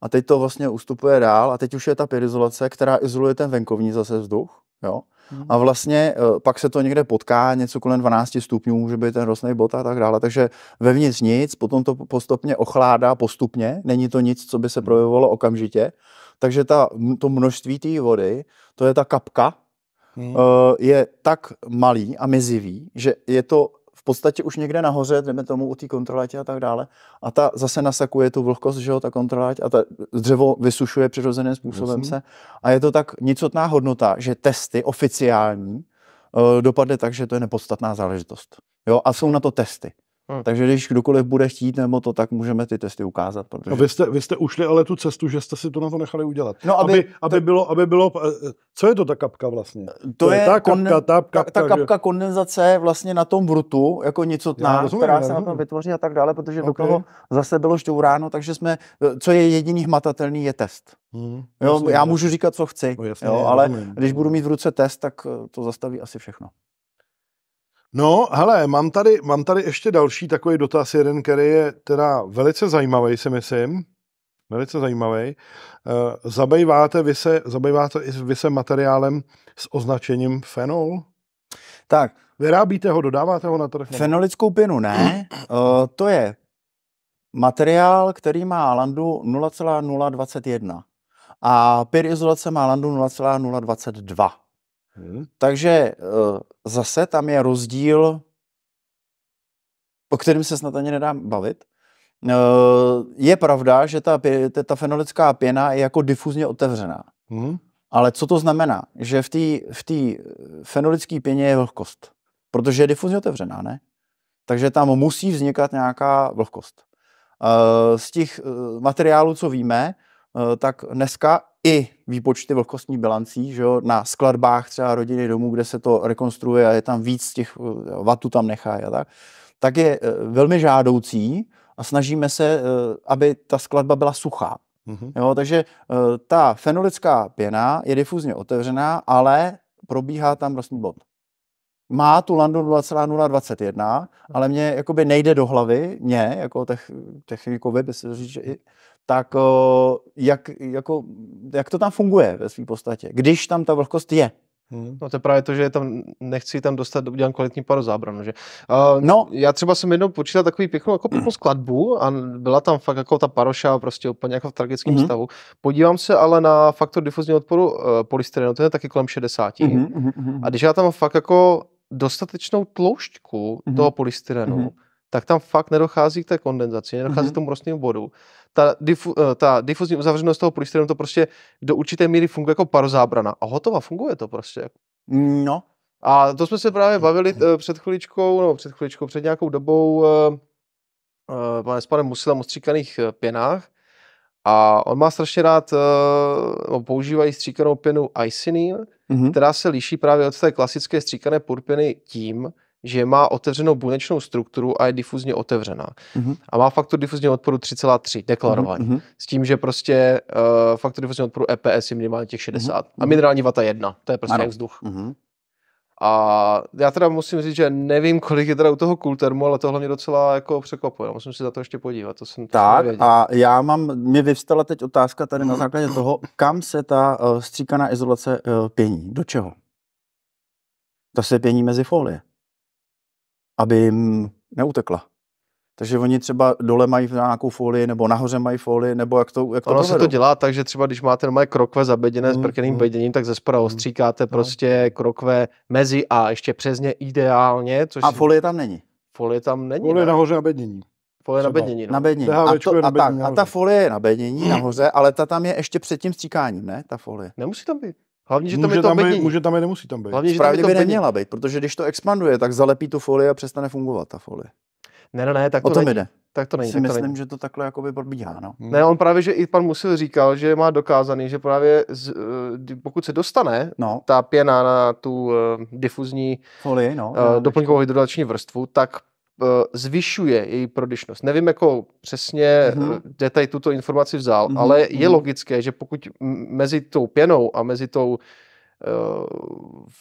a teď to vlastně ustupuje dál a teď už je ta pyrizolace, která izoluje ten venkovní zase vzduch. Jo? Hmm. A vlastně eh, pak se to někde potká, něco kolem 12 stupňů může být ten rostný bod a tak dále. Takže vevnitř nic, potom to postupně ochládá postupně, není to nic, co by se hmm. projevovalo okamžitě. Takže ta, to množství té vody, to je ta kapka, je eh, tak malý a mizivý, že je to podstatě už někde nahoře, jdeme tomu u té kontroláti a tak dále. A ta zase nasakuje tu vlhkost, že jo, ta kontroláť a ta dřevo vysušuje přirozeným způsobem Jasně. se. A je to tak nicotná hodnota, že testy oficiální eh, dopadne tak, že to je nepodstatná záležitost. Jo, a jsou na to testy. Hmm. Takže když kdokoliv bude chtít nebo to, tak můžeme ty testy ukázat. Protože... A vy jste, vy jste ušli ale tu cestu, že jste si to na to nechali udělat. No, aby, aby, aby, to... bylo, aby bylo, eh, co je to ta kapka vlastně? To, to je, je ta konden... kapka, ta kapka, ta, ta kapka že... kondenzace vlastně na tom vrtu jako něco tná, rozumím, která se na tom vytvoří a tak dále, protože okay. do toho zase bylo šťouráno, takže jsme, co je jediný hmatatelný, je test. Hmm, jo, jasný, já můžu říkat, co chci, no, jasný, jo, ale rozumím. když budu mít v ruce test, tak eh, to zastaví asi všechno. No, hele, mám tady, mám tady ještě další takový dotaz, jeden, který je teda velice zajímavý, si myslím. Velice zajímavý. Eh, zabýváte vy se, zabýváte vy se materiálem s označením fenol? Tak. Vyrábíte ho, dodáváte ho na trh? Fenolickou pěnu ne. uh, to je materiál, který má landu 0,021 a pyrizolace má landu 0,022. Hm? Takže eh, zase tam je rozdíl, o kterém se snad ani nedá bavit. Eh, je pravda, že ta, ta fenolická pěna je jako difuzně otevřená. Hmm. Ale co to znamená? Že v té v fenolické pěně je vlhkost. Protože je difuzně otevřená, ne? Takže tam musí vznikat nějaká vlhkost. Eh, z těch materiálů, co víme, tak dneska i výpočty vlhkostní bilancí, že jo, na skladbách třeba rodiny domů, kde se to rekonstruuje a je tam víc těch vatů tam nechá a tak, tak je eh, velmi žádoucí a snažíme se, eh, aby ta skladba byla suchá. Mm-hmm. Jo, takže eh, ta fenolická pěna je difuzně otevřená, ale probíhá tam vlastní bod má tu Landu 0,021, mhm. ale mě jakoby nejde do hlavy, mě, jako tech, technikovi by se říct, že i, tak jak, jako, jak to tam funguje ve své podstatě, když tam ta vlhkost je? Hmm. No to je právě to, že je tam nechci tam dostat, udělám kvalitní paru zábranu, Že? Uh, no. Já třeba jsem jednou počítal takový pěknou, jako pěknou skladbu a byla tam fakt jako ta paroša prostě úplně jako v tragickém mm-hmm. stavu. Podívám se ale na faktor difuzního odporu uh, e, polystyrenu, no to je taky kolem 60. Mm-hmm. Mhm, mhm, mhm. A když já tam fakt jako dostatečnou tloušťku mm-hmm. toho polystyrenu, mm-hmm tak tam fakt nedochází k té kondenzaci, nedochází mm-hmm. k tomu rostnému bodu. Ta, difu, eh, ta difuzní uzavřenost toho polystyrenu to prostě do určité míry funguje jako parozábrana. A hotová funguje to prostě. No. A to jsme se právě bavili mm-hmm. před chviličkou, no před chviličkou, před nějakou dobou uh, s panem Musilem o stříkaných pěnách. A on má strašně rád, uh, používají stříkanou pěnu Icinin, mm-hmm. která se liší právě od té klasické stříkané purpěny tím, že má otevřenou buněčnou strukturu a je difuzně otevřená. Mm-hmm. A má faktor difuzního odporu 3,3 deklarovaný. Mm-hmm. S tím, že prostě uh, eh, faktor difuzního odporu EPS je minimálně těch 60. Mm-hmm. Mhm. A minerální vata 1, to je prostě ano. vzduch. Mm-hmm. A já teda musím říct, že nevím, kolik je teda u toho kultermu, ale tohle mě docela jako překvapuje. Musím si za to ještě podívat, to jsem Tak nevěděl. a já mám, mě vyvstala teď otázka tady na mhm. základě toho, kam se ta uh, stříkaná izolace uh, pění, do čeho? To se pění mezi folie aby jim neutekla. Takže oni třeba dole mají nějakou folii, nebo nahoře mají folii, nebo jak to jak to Ono to se to dělá tak, že třeba když máte normálně krokve zabeděné mm, s prkeným mm, beděním, tak ze spoda mm, ostříkáte no. prostě krokve mezi a ještě přesně ideálně. Což a folie tam není. Folie tam není. Folie ne? nahoře na bedění. Folie třeba. na bednění. No. Na bednění. A, to, a, ta, a ta folie je na bednění nahoře, ale ta tam je ještě před tím stříkáním, ne? Ta folie. Nemusí tam být. Hlavně, že tam může je to tam být, může tam být, nemusí tam být. Hlavně, že Správně tam by neměla být, protože když to expanduje, tak zalepí tu folii a přestane fungovat ta folie. Ne, ne, ne, tak to, o tom Jde. Tak to není. Si tak myslím, to není. že to takhle jakoby probíhá. No. Hmm. Ne, on právě, že i pan Musil říkal, že má dokázaný, že právě z, eh, pokud se dostane no. ta pěna na tu uh, difuzní Folii, no, uh, doplňkovou hydrodační vrstvu, tak Eh, zvyšuje její prodyšnost. Nevím, jako přesně mm-hmm. kde tady tuto informaci vzal, mm-hmm. ale je mhm. logické, že pokud mezi tou pěnou a mezi tou uh,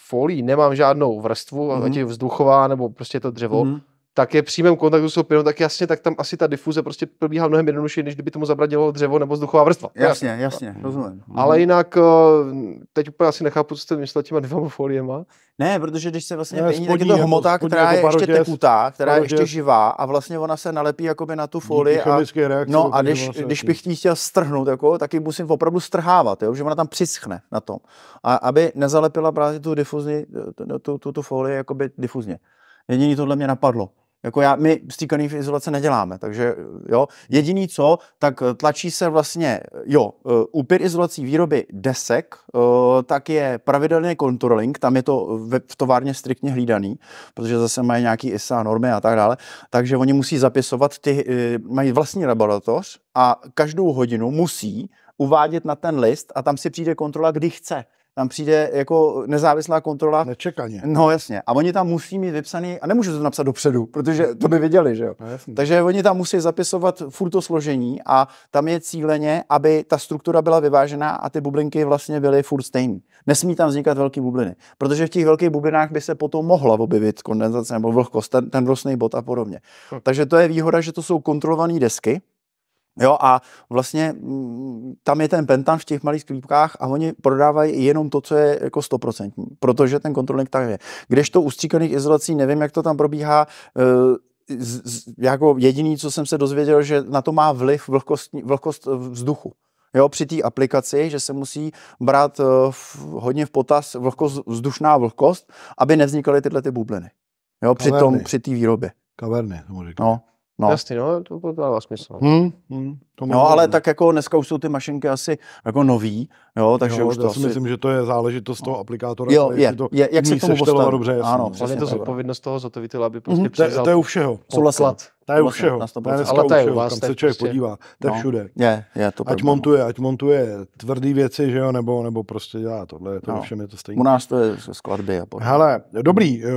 folí nemám žádnou vrstvu, mm-hmm. ať mhm. je vzduchová nebo prostě to dřevo, mm-hmm tak je v kontaktu s tou tak jasně, tak tam asi ta difuze prostě probíhá mnohem jednodušší, než kdyby tomu zabradilo dřevo nebo vzduchová vrstva. Jasně, jasně, jasně rozumím. Ale mhm. jinak eh, teď úplně asi nechápu, co jste myslel těma dvěma foliema. Ne, protože když se vlastně pění, tak je to hmota, jako, která je jako ještě tekutá, která je ještě živá a vlastně ona se nalepí jakoby na tu folii. A, reakce, no a když, vlastně. když bych ji chtěl strhnout, jako, tak ji musím opravdu strhávat, jo, že ona tam přischne na tom. A aby nezalepila právě tu difuzní, eh, tu, tu, tu, tu folii jakoby difuzně. Jediný tohle mě napadlo. Jako já, my stýkaný izolace neděláme, takže jo, jediný co, tak eh, tlačí se vlastně, eh, jo, eh, úpěr izolací výroby desek, tak je pravidelný controlling, tam je to v továrně striktně hlídaný, protože zase mají nějaký ISA normy a tak dále, takže oni musí zapisovat, ty, mají vlastní laboratoř a každou hodinu musí uvádět na ten list a tam si přijde kontrola, kdy chce tam přijde jako nezávislá kontrola. Nečekaně. No jasně. A oni tam musí mít vypsaný, a nemůžu to napsat dopředu, protože to by věděli, že jo. No, jasně. Takže oni tam musí zapisovat furt to složení a tam je cíleně, aby ta struktura byla vyvážená a ty bublinky vlastně byly furt stejný. Nesmí tam vznikat velké bubliny, protože v těch velkých bublinách by se potom mohla objevit kondenzace nebo vlhkost, ten, ten vlhkostný bod a podobně. Hm. Takže to je výhoda, že to jsou kontrolované desky, Jo, a vlastně mm, tam je ten pentan v těch malých sklípkách a oni prodávají jenom to, co je jako stoprocentní, protože ten kontrolník tak je. Když to u stříkaných izolací, nevím, jak to tam probíhá, eh, jako jediný, co jsem se dozvěděl, že na to má vliv vlhkost, vlhkost eh, vzduchu. Jo, při té aplikaci, že se musí brát eh, v, hodně v potaz vlhkost, vzdušná vlhkost, aby nevznikaly tyhle ty bubliny. Jo, při té při výrobě. Kaverny, tomu říkám. No, No. Jasný, no, to dává smysl. Hmm, hmm, to no, ale tak jako dneska už jsou ty mašinky asi jako nový Jo, takže jo, už to já si asi... myslím, že to je záležitost toho aplikátora. Jo, je, to je, jak se to tomu postavil. Dobře, jasný, ano, přesně, je to zodpovědnost toho zhotovitele, aby prostě mm-hmm. převzal. To, to je u všeho. Souhlasím. To je u všeho. Ale to je u vás. Kam se člověk prostě. podívá. To je no. všude. Je, je to ať montuje, ať montuje tvrdý věci, že jo, nebo, nebo prostě dělá tohle. To no. všem je to stejné. U nás to je skladby a Hele, dobrý. Eh,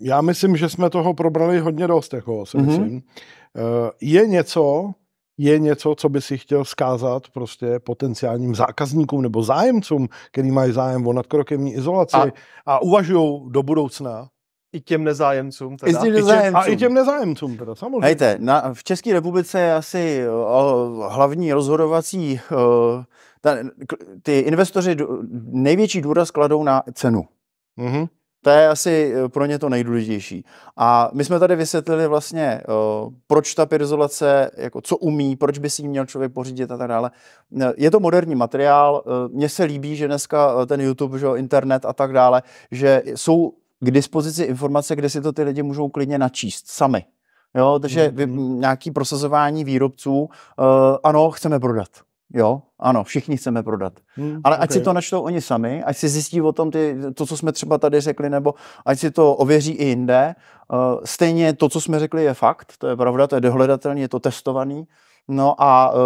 já myslím, že jsme toho probrali hodně dost, jako si mhm. myslím. Eh, je něco, je něco, co by si chtěl zkázat prostě potenciálním zákazníkům nebo zájemcům, který mají zájem o nadkrokemní izolaci a, a uvažují do budoucna? I těm nezájemcům. Teda. I těm nezájemcům. A i těm nezájemcům, teda, samozřejmě. Hejte, na, v České republice je asi o, hlavní rozhodovací, o, ta, ty investoři největší důraz kladou na cenu. Mm-hmm. To je asi eh, pro ně to nejdůležitější. A my jsme tady vysvětlili vlastně, eh, proč ta pyrizolace, jako co umí, proč by si ji měl člověk pořídit a tak dále. Eh, je to moderní materiál, mně se líbí, že dneska ten YouTube, že internet a tak dále, že jsou k dispozici informace, kde si to ty lidi můžou klidně načíst sami. Jo, takže mm-hmm. nějaký prosazování výrobců, ano, chceme prodat. Jo, ano, všichni chceme prodat. Hmm, Ale ať okay. si to načtou oni sami, ať si zjistí o tom ty, to, co jsme třeba tady řekli, nebo ať si to ověří i jinde. Uh, stejně to, co jsme řekli, je fakt, to je pravda, to je dohledatelné, je to testovaný. No a uh,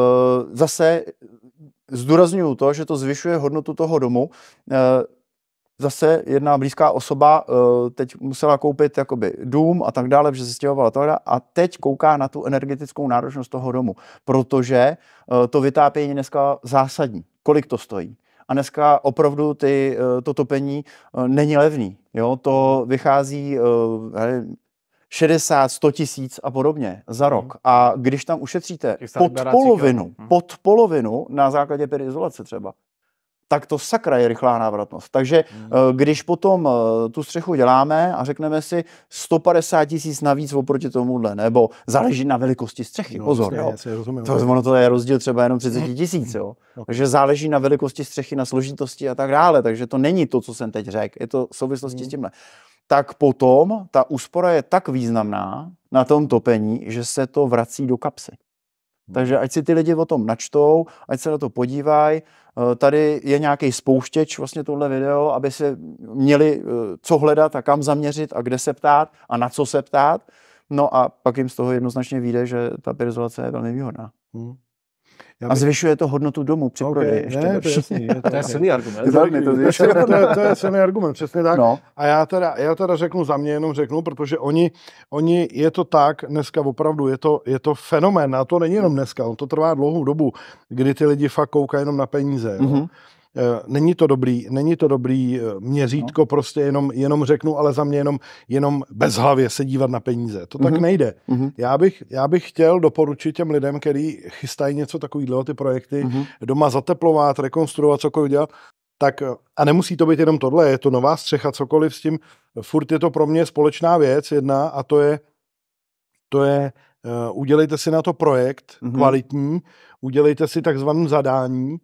zase zdůraznuju to, že to zvyšuje hodnotu toho domu. Uh, zase jedna blízká osoba eh, teď musela koupit jakoby dům a tak dále, že se stěhovala tohle a teď kouká na tu energetickou náročnost toho domu, protože eh, to vytápění dneska zásadní. Kolik to stojí? A dneska opravdu ty, eh, to topení není levný. Jo? To vychází 60, 100 tisíc a podobně za mhm. rok. Hmm. A když tam ušetříte pod polovinu, mhm. pod polovinu na základě perizolace třeba, tak to sakra je rychlá návratnost. Takže hmm. eh, když potom eh, tu střechu děláme a řekneme si 150 tisíc navíc oproti tomuhle, nebo záleží na velikosti střechy, no, pozor, jo. to, ono to je rozdíl třeba jenom 30 hmm. tisíc, jo. Okay. Takže záleží na velikosti střechy, na složitosti a tak dále, takže to není to, co jsem teď řekl, je to v souvislosti hmm. s tímhle. Tak potom ta úspora je tak významná na tom topení, že se to vrací do kapsy. Hmm. Takže ať si ty lidi o tom načtou, ať se na to podívají. Eh, tady je nějaký spouštěč vlastně tohle video, aby se měli eh, co hledat a kam zaměřit a kde se ptát a na co se ptát. No a pak jim z toho jednoznačně vyjde, že ta perizolace je velmi výhodná. Hmm. Já bych... A zvyšuje to hodnotu domu při okay, prodeji. Ještě ne, to, je jasný, je to, to je silný argument. to, zvyšuje. to, je, to je silný argument, přesně tak. No. A já teda, já teda řeknu za mě, jenom řeknu, protože oni, oni je to tak, dneska opravdu, je to, je to fenomén, a to není jenom dneska, on to trvá dlouhou dobu, kdy ty lidi fakt koukají jenom na peníze. Mm-hmm. Eh, není to dobrý, není to dobrý eh, měřítko, no. prostě jenom, jenom řeknu, ale za mě jenom, jenom bezhlavě se dívat na peníze. To tak mm-hmm. nejde. Mm-hmm. Já, bych, já bych chtěl doporučit těm lidem, kteří chystají něco takového, ty projekty, mm-hmm. doma zateplovat, rekonstruovat, cokoliv dělat, tak eh, a nemusí to být jenom tohle, je to nová střecha, cokoliv s tím, furt je to pro mě společná věc jedna a to je, to je uh, udělejte si na to projekt mm-hmm. kvalitní, udělejte si takzvaný zadání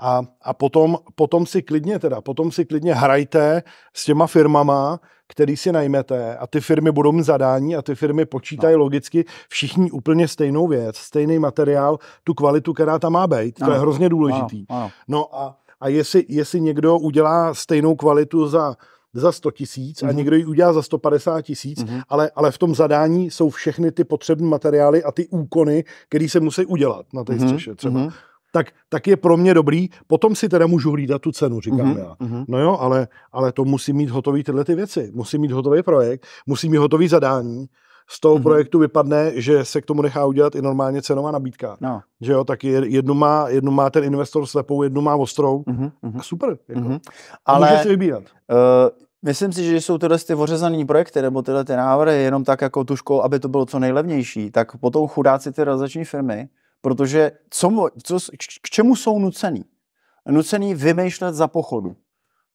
a, a potom, potom si klidně teda, potom si klidně hrajte s těma firmama, který si najmete a ty firmy budou mít zadání a ty firmy počítají no. logicky všichni úplně stejnou věc, stejný materiál, tu kvalitu, která tam má být. To je hrozně důležitý. No, no. No a, a jestli, jestli někdo udělá stejnou kvalitu za za 100 tisíc a mhm. někdo ji udělá za 150 tisíc, mm-hmm. ale, ale v tom zadání jsou všechny ty potřebné materiály a ty úkony, které se musí udělat na té mm-hmm. střeše třeba. Mm-hmm tak, tak je pro mě dobrý. Potom si teda můžu hlídat tu cenu, říkám mm-hmm, já. Mhm. No jo, ale, ale to musí mít hotový tyhle ty věci. Musí mít hotový projekt, musí mít hotový zadání. Z toho mm-hmm. projektu vypadne, že se k tomu nechá udělat i normálně cenová nabídka. No. Že jo, tak jednu má, jednu má ten investor slepou, jednu má ostrou. Mm-hmm. A super. Jako. Mm-hmm. Ale může si vybírat. Uh... Myslím si, že jsou tyhle ty ořezané projekty nebo tyhle ty návrhy jenom tak jako tuškou, aby to bylo co nejlevnější, tak potom chudáci ty realizační firmy, Protože co, co, k čemu jsou nucený? Nucený vymýšlet za pochodu.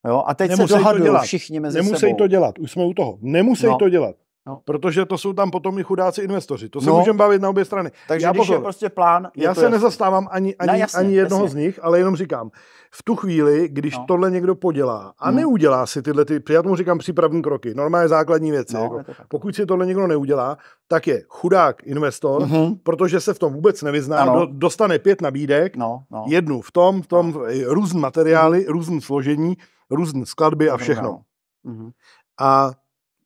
Jo? A teď Nemusej se dohadují všichni mezi Nemusej sebou. to dělat, už jsme u toho. Nemusí no. to dělat. No. Protože to jsou tam potom i chudáci investoři. To se no. můžeme bavit na obě strany. Takže já když pozor, je prostě plán... Je já se jasný. nezastávám ani, no, ani, no, jasný, ani jednoho jasný. z nich, ale jenom říkám, v tu chvíli, když no. tohle někdo podělá a no. neudělá si tyhle, ty, já tomu říkám přípravní kroky, normálně základní věci. No, jako, pokud si tohle někdo neudělá, tak je chudák investor, mm-hmm. protože se v tom vůbec nevyzná, do, dostane pět nabídek, no, no. jednu v tom, v tom různé materiály, mm. různý složení, různé skladby a všechno. No, no. Mm-hmm. A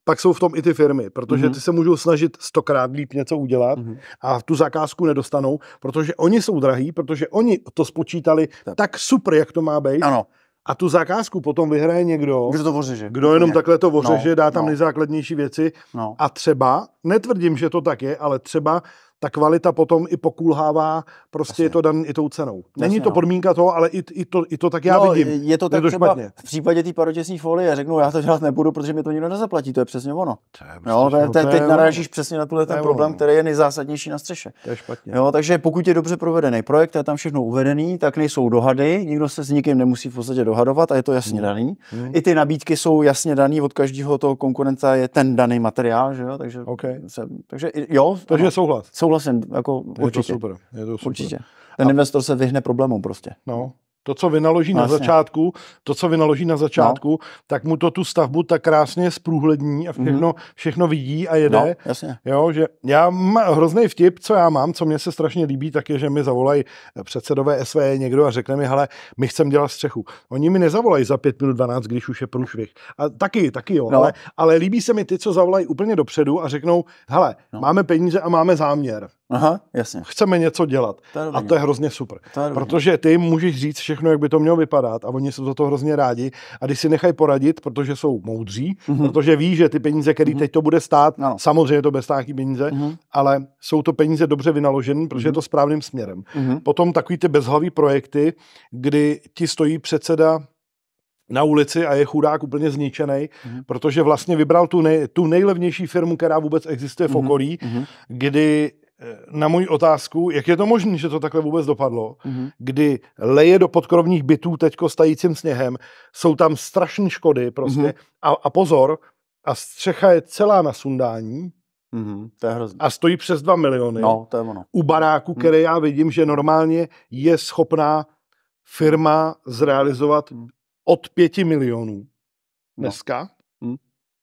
pak jsou v tom i ty firmy, protože mhm. ty se můžou snažit stokrát líp něco udělat mhm. a tu zakázku nedostanou, protože oni jsou drahí, protože oni to spočítali tak, tak super, jak to má být. Ano. A tu zakázku potom vyhraje někdo, kdo, to ořeže. kdo jenom ne. takhle to ořeže, no, dá tam no. nejzákladnější věci. No. A třeba, netvrdím, že to tak je, ale třeba ta kvalita potom i pokulhává, prostě Jasně. je to dan i tou cenou. Není Jasně, to no. podmínka toho, ale i, i, to, i to tak já no, vidím. Je to tak je to třeba špatně. v případě té parotěsní folie, řeknu, já to dělat nebudu, protože mi to nikdo nezaplatí, to je přesně ono. je, jo, teď narážíš přesně na tuhle ten problém, který je nejzásadnější na střeše. To je špatně. Jo, takže pokud je dobře provedený projekt, je tam všechno uvedený, tak nejsou dohady, nikdo se s nikým nemusí v podstatě dohadovat a je to jasně hmm. daný. Hmm. I ty nabídky jsou jasně daný, od každého toho konkurenta je ten daný materiál, že jo? takže, okay. se, takže jo. Takže souhlas souhlasím. Jako je určitě. to super. Je to super. Určitě. Ten a... investor se vyhne problémům prostě. No. To, co vynaloží vlastně. na začátku, to, co vynaloží na no. začátku, no. tak mu to tu stavbu tak krásně zprůhlední a mhm. všechno, mm-hmm. všechno vidí a jede. No, jasně. Jo, že já mám hrozný vtip, co já mám, co mě se strašně líbí, tak je, že mi zavolají předsedové SV e někdo a řekne mi, hele, my chceme dělat střechu. Oni mi nezavolají za 5 minut 12, když už je průšvih. A taky, taky jo, no. ale, ale líbí se mi ty, co zavolají úplně dopředu a řeknou, hele, no. máme peníze a máme záměr. Aha, jasně. Chceme něco dělat. To a to je hrozně super. To je protože ty můžeš říct, všechno, jak by to mělo vypadat a oni jsou za to hrozně rádi a když si nechají poradit, protože jsou moudří, mm-hmm. protože ví, že ty peníze, které mm-hmm. teď to bude stát, ano. samozřejmě to bez nějaký peníze, mm-hmm. ale jsou to peníze dobře vynaložené, protože mm-hmm. je mhm. to správným směrem. Mm-hmm. Potom takový ty bezhlavý projekty, kdy ti stojí předseda na ulici a je chudák úplně zničený, mm-hmm. protože vlastně vybral tu, nej, tu nejlevnější firmu, která vůbec existuje v mhm. okolí, mm-hmm. kdy Eh, na můj otázku, jak je to možné, že to takhle vůbec dopadlo, mm-hmm. kdy leje do podkrovních bytů teďko stajícím sněhem, jsou tam strašné škody prostě mm-hmm. a, a pozor, a střecha je celá na sundání mm-hmm, to je hrozný. a stojí přes 2 miliony. No, to je ono. U baráku, mm-hmm. který mhm. já vidím, že normálně je schopná firma zrealizovat mm-hmm. od 5 milionů no. dneska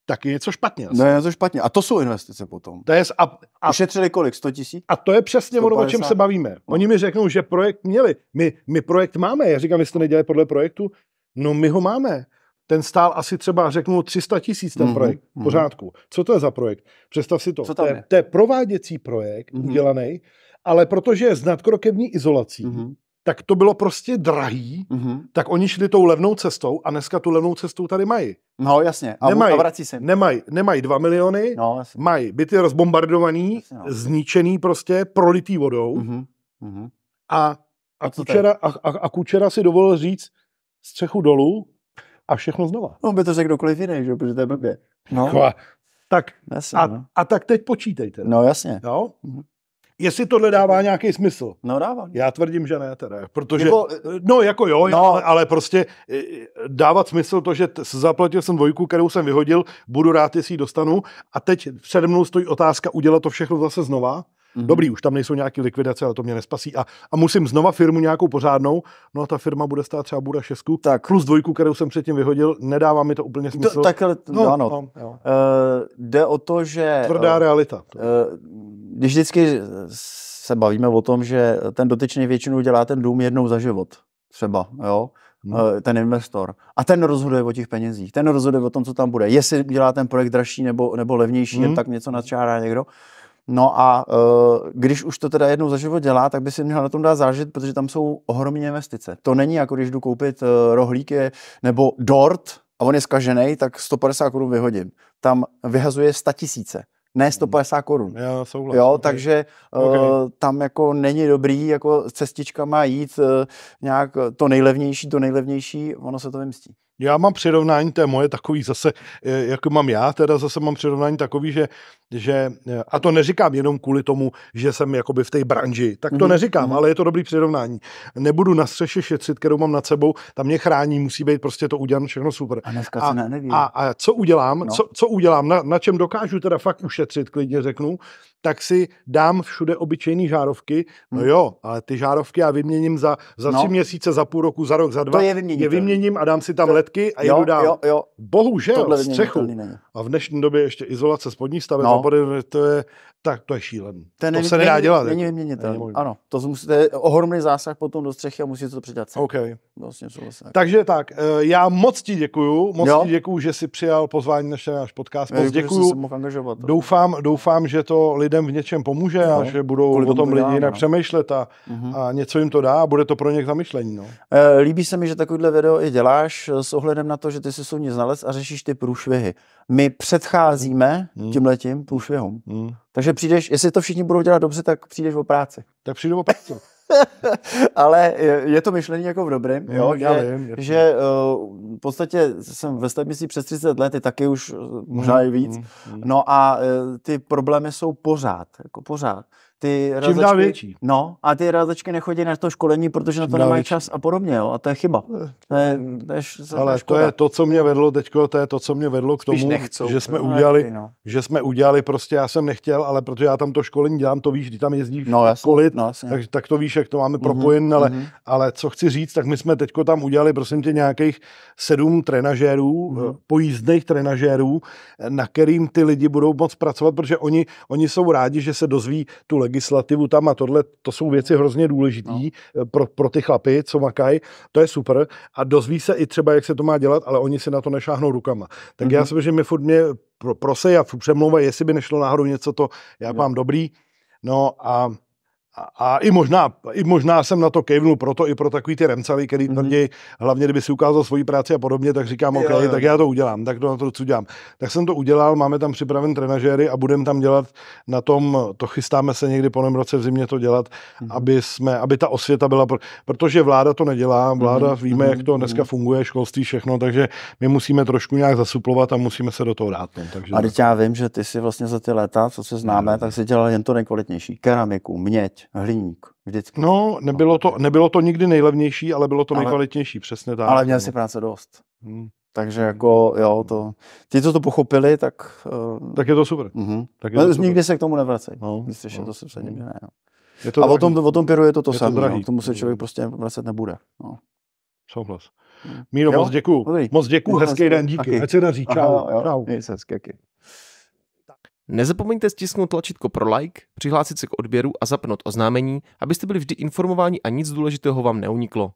tak je něco špatně. Asi. No je něco špatně. A to jsou investice potom. To je, a, a, Ušetřili kolik? 100 tisíc? A to je přesně ono, o čem se bavíme. No. Oni mi řeknou, že projekt měli. My, my projekt máme. Já říkám, vy jste nedělali podle projektu? No my ho máme. Ten stál asi třeba, řeknu, 300 tisíc ten mm-hmm. projekt. V mhm. pořádku. Co to je za projekt? Představ si to. Co tam To, je, to je prováděcí projekt mm-hmm. udělaný, ale protože je s nadkrokevní izolací, mm-hmm tak to bylo prostě drahý, mm-hmm. tak oni šli tou levnou cestou a dneska tu levnou cestou tady mají. No jasně, a, nemají, a vrací se. Nemají, nemaj dva miliony, no, mají byty rozbombardovaný, jasně, no. zničený prostě, prolitý vodou mm-hmm. a, a a Kučera, a, a, a Kučera si dovolil říct střechu dolů a všechno znova. No, by to řekl kdokoliv jiný, že? protože to je blbě. No. Tak, jasně, a, no. a tak teď počítejte. No, jasně. Jo? Mhm jestli tohle dává nějaký smysl. No dává. Já tvrdím, že ne teda, protože, Nebo, no jako jo, no, ale, ale prostě e, e, dávat smysl to, že t- zaplatil jsem dvojku, kterou jsem vyhodil, budu rád, jestli ji dostanu a teď přede mnou stojí otázka udělat to všechno zase znova. Mm-hmm. Dobrý, už tam nejsou nějaké likvidace, ale to mě nespasí. A, a musím znova firmu nějakou pořádnou. No a ta firma bude stát třeba Buda 6, tak. plus dvojku, kterou jsem předtím vyhodil. Nedává mi to úplně smysl. To, tak, no, no, ano. No, jo. Uh, jde o to, že... Tvrdá uh, realita. Uh, když vždycky se bavíme o tom, že ten dotyčný většinou dělá ten dům jednou za život, třeba, jo, hmm. ten investor. A ten rozhoduje o těch penězích, ten rozhoduje o tom, co tam bude. Jestli dělá ten projekt dražší nebo, nebo levnější, hmm. tak něco nadčárá někdo. No a eh, když už to teda jednou za život dělá, tak by si měl na tom dát zážit, protože tam jsou ohromné investice. To není jako když jdu koupit eh, rohlíky nebo dort a on je zkažený, tak 150 korun vyhodím. Tam vyhazuje 100 tisíce ne 150 korun. Já souhlas. Jo, okay. takže eh, okay. Uh, tam jako není dobrý jako cestička má jít uh, nějak eh, to nejlevnější, to nejlevnější, ono se to vymstí. Já mám přirovnání, to je moje takový zase, jako mám já, teda zase mám přirovnání takový, že že, eh, a to neříkám jenom kvůli tomu, že jsem jakoby v té branži, tak to mm-hmm. neříkám, mm-hmm. ale je to dobrý přirovnání. Nebudu na střeše šetřit, kterou mám nad sebou, tam mě chrání, musí být prostě to udělané, všechno super. A dneska a, ne, a, a co udělám, no. co, co udělám, na, na čem dokážu teda fakt ušetřit, klidně řeknu, tak si dám všude obyčejné žárovky. No mhm. jo, ale ty žárovky já vyměním za, za no. tři měsíce, za půl roku, za rok, za dva. To je, vyměnitelný. je vyměním a dám si tam to... ledky a jo, jedu dál. Jo, jo. Bohužel, střechu. A v dnešní době ještě izolace spodní staveb, no, No. body, to je, tak to je šílen. To, to se nedá dělat. Není jako. vyměnitelný. Ano, to, musí, to je ohromný zásah potom do střechy a musíte to předělat. OK. Vlastně vlastně. Takže tak, eh, já moc ti děkuju, moc jo? ti děkuju, že jsi přijal pozvání na náš podcast. Moc děkuju. děkuju. angažovat, doufám, doufám, že to lidem v něčem pomůže no. a že budou o tom lidi jinak no. přemýšlet a, uh-huh. a něco jim to dá a bude to pro ně k zamyšlení. No. E, líbí se mi, že takovýhle video i děláš eh, s ohledem na to, že ty jsi soudní znalec a řešíš ty průšvihy my předcházíme hmm. tím letím průšvihům. Hmm. Takže přijdeš, jestli to všichni budou dělat dobře, tak přijdeš o práci. Tak přijdu o práci. Ale je, je to myšlení jako v dobrém, no, jo, já že, vím, že uh, v podstatě jsem ve stavebnictví přes 30 let, je taky už eh, možná hmm, i víc, mm, mm. no a uh, ty problémy jsou pořád, jako pořád ty Čím dál větší. No, a ty razačky nechodí na to školení, protože na to nemají čas a podobně, jo, a to je chyba. To je, to je Ale to je to, co mě vedlo teď, to je to, co mě vedlo k tomu, nechcou, že jsme no. No, udělali, nechci, no. že jsme udělali, prostě já jsem nechtěl, ale protože já tam to školení dělám, to víš, když tam jezdíš no, jasný, kolit, no, tak, tak to víš, jak to máme mm-hmm, ale, mm-hmm. ale co chci říct, tak my jsme teď tam udělali, prosím tě, nějakých sedm trenažérů, mm-hmm. pojízdných trenažérů, na kterým ty lidi budou moc pracovat, protože oni, oni jsou rádi, že se dozví tu legislativu tam a tohle, to jsou věci hrozně důležité no. Eh, pro, pro ty chlapy, co makají, to je super a dozví se i třeba, jak se to má dělat, ale oni si na to nešáhnou rukama. Tak mm-hmm. já mhm. si myslím, že mi furt mě prosej a přemlouvají, jestli by nešlo náhodou něco to, já mám dobrý, no a a i možná, i možná jsem na to kejvnul proto i pro takový ty remcavy, který mm-hmm. tvrdí, hlavně kdyby si ukázal svoji práci a podobně, tak říkám, OK, jo, tak já to udělám, tak to na to co dělám. Tak jsem to udělal, máme tam připraven trenažéry a budeme tam dělat na tom, to chystáme se někdy po roce v zimě to dělat, mm-hmm. aby, jsme, aby ta osvěta byla, protože vláda to nedělá, vláda mm-hmm. víme, mhm, jak to dneska mhm. funguje, školství, všechno, takže my musíme trošku nějak zasuplovat a musíme se do toho dát. No, takže a teď já vím, že ty si vlastně za ty léta, co se známe, mm-hmm. tak si dělal jen to nejkvalitnější. Keramiku, měď, hliník. Vždycky. No, nebylo to, no. nebylo to nikdy nejlevnější, ale bylo to ale, nejkvalitnější, přesně tak. Ale měl si práce dost. Hmm. Takže jako, jo, to, ti, co to pochopili, tak... Uh, tak je to super. Uh-huh. Tak je to no, super. Nikdy se k tomu nevracej. No, Myslíš, no. to se předtím ne, no. je to A drahý. o tom, o tom piru je to to samé. To no. K tomu se člověk mm. prostě vracet nebude. No. Souhlas. Mm. Míro, jo? moc děkuju. Moc děkuju, hezký den, díky. Ať se daří. Čau. Aha, jo. Čau. Nezapomeňte stisknout tlačítko pro like, přihlásit se k odběru a zapnout oznámení, abyste byli vždy informováni a nic důležitého vám neuniklo.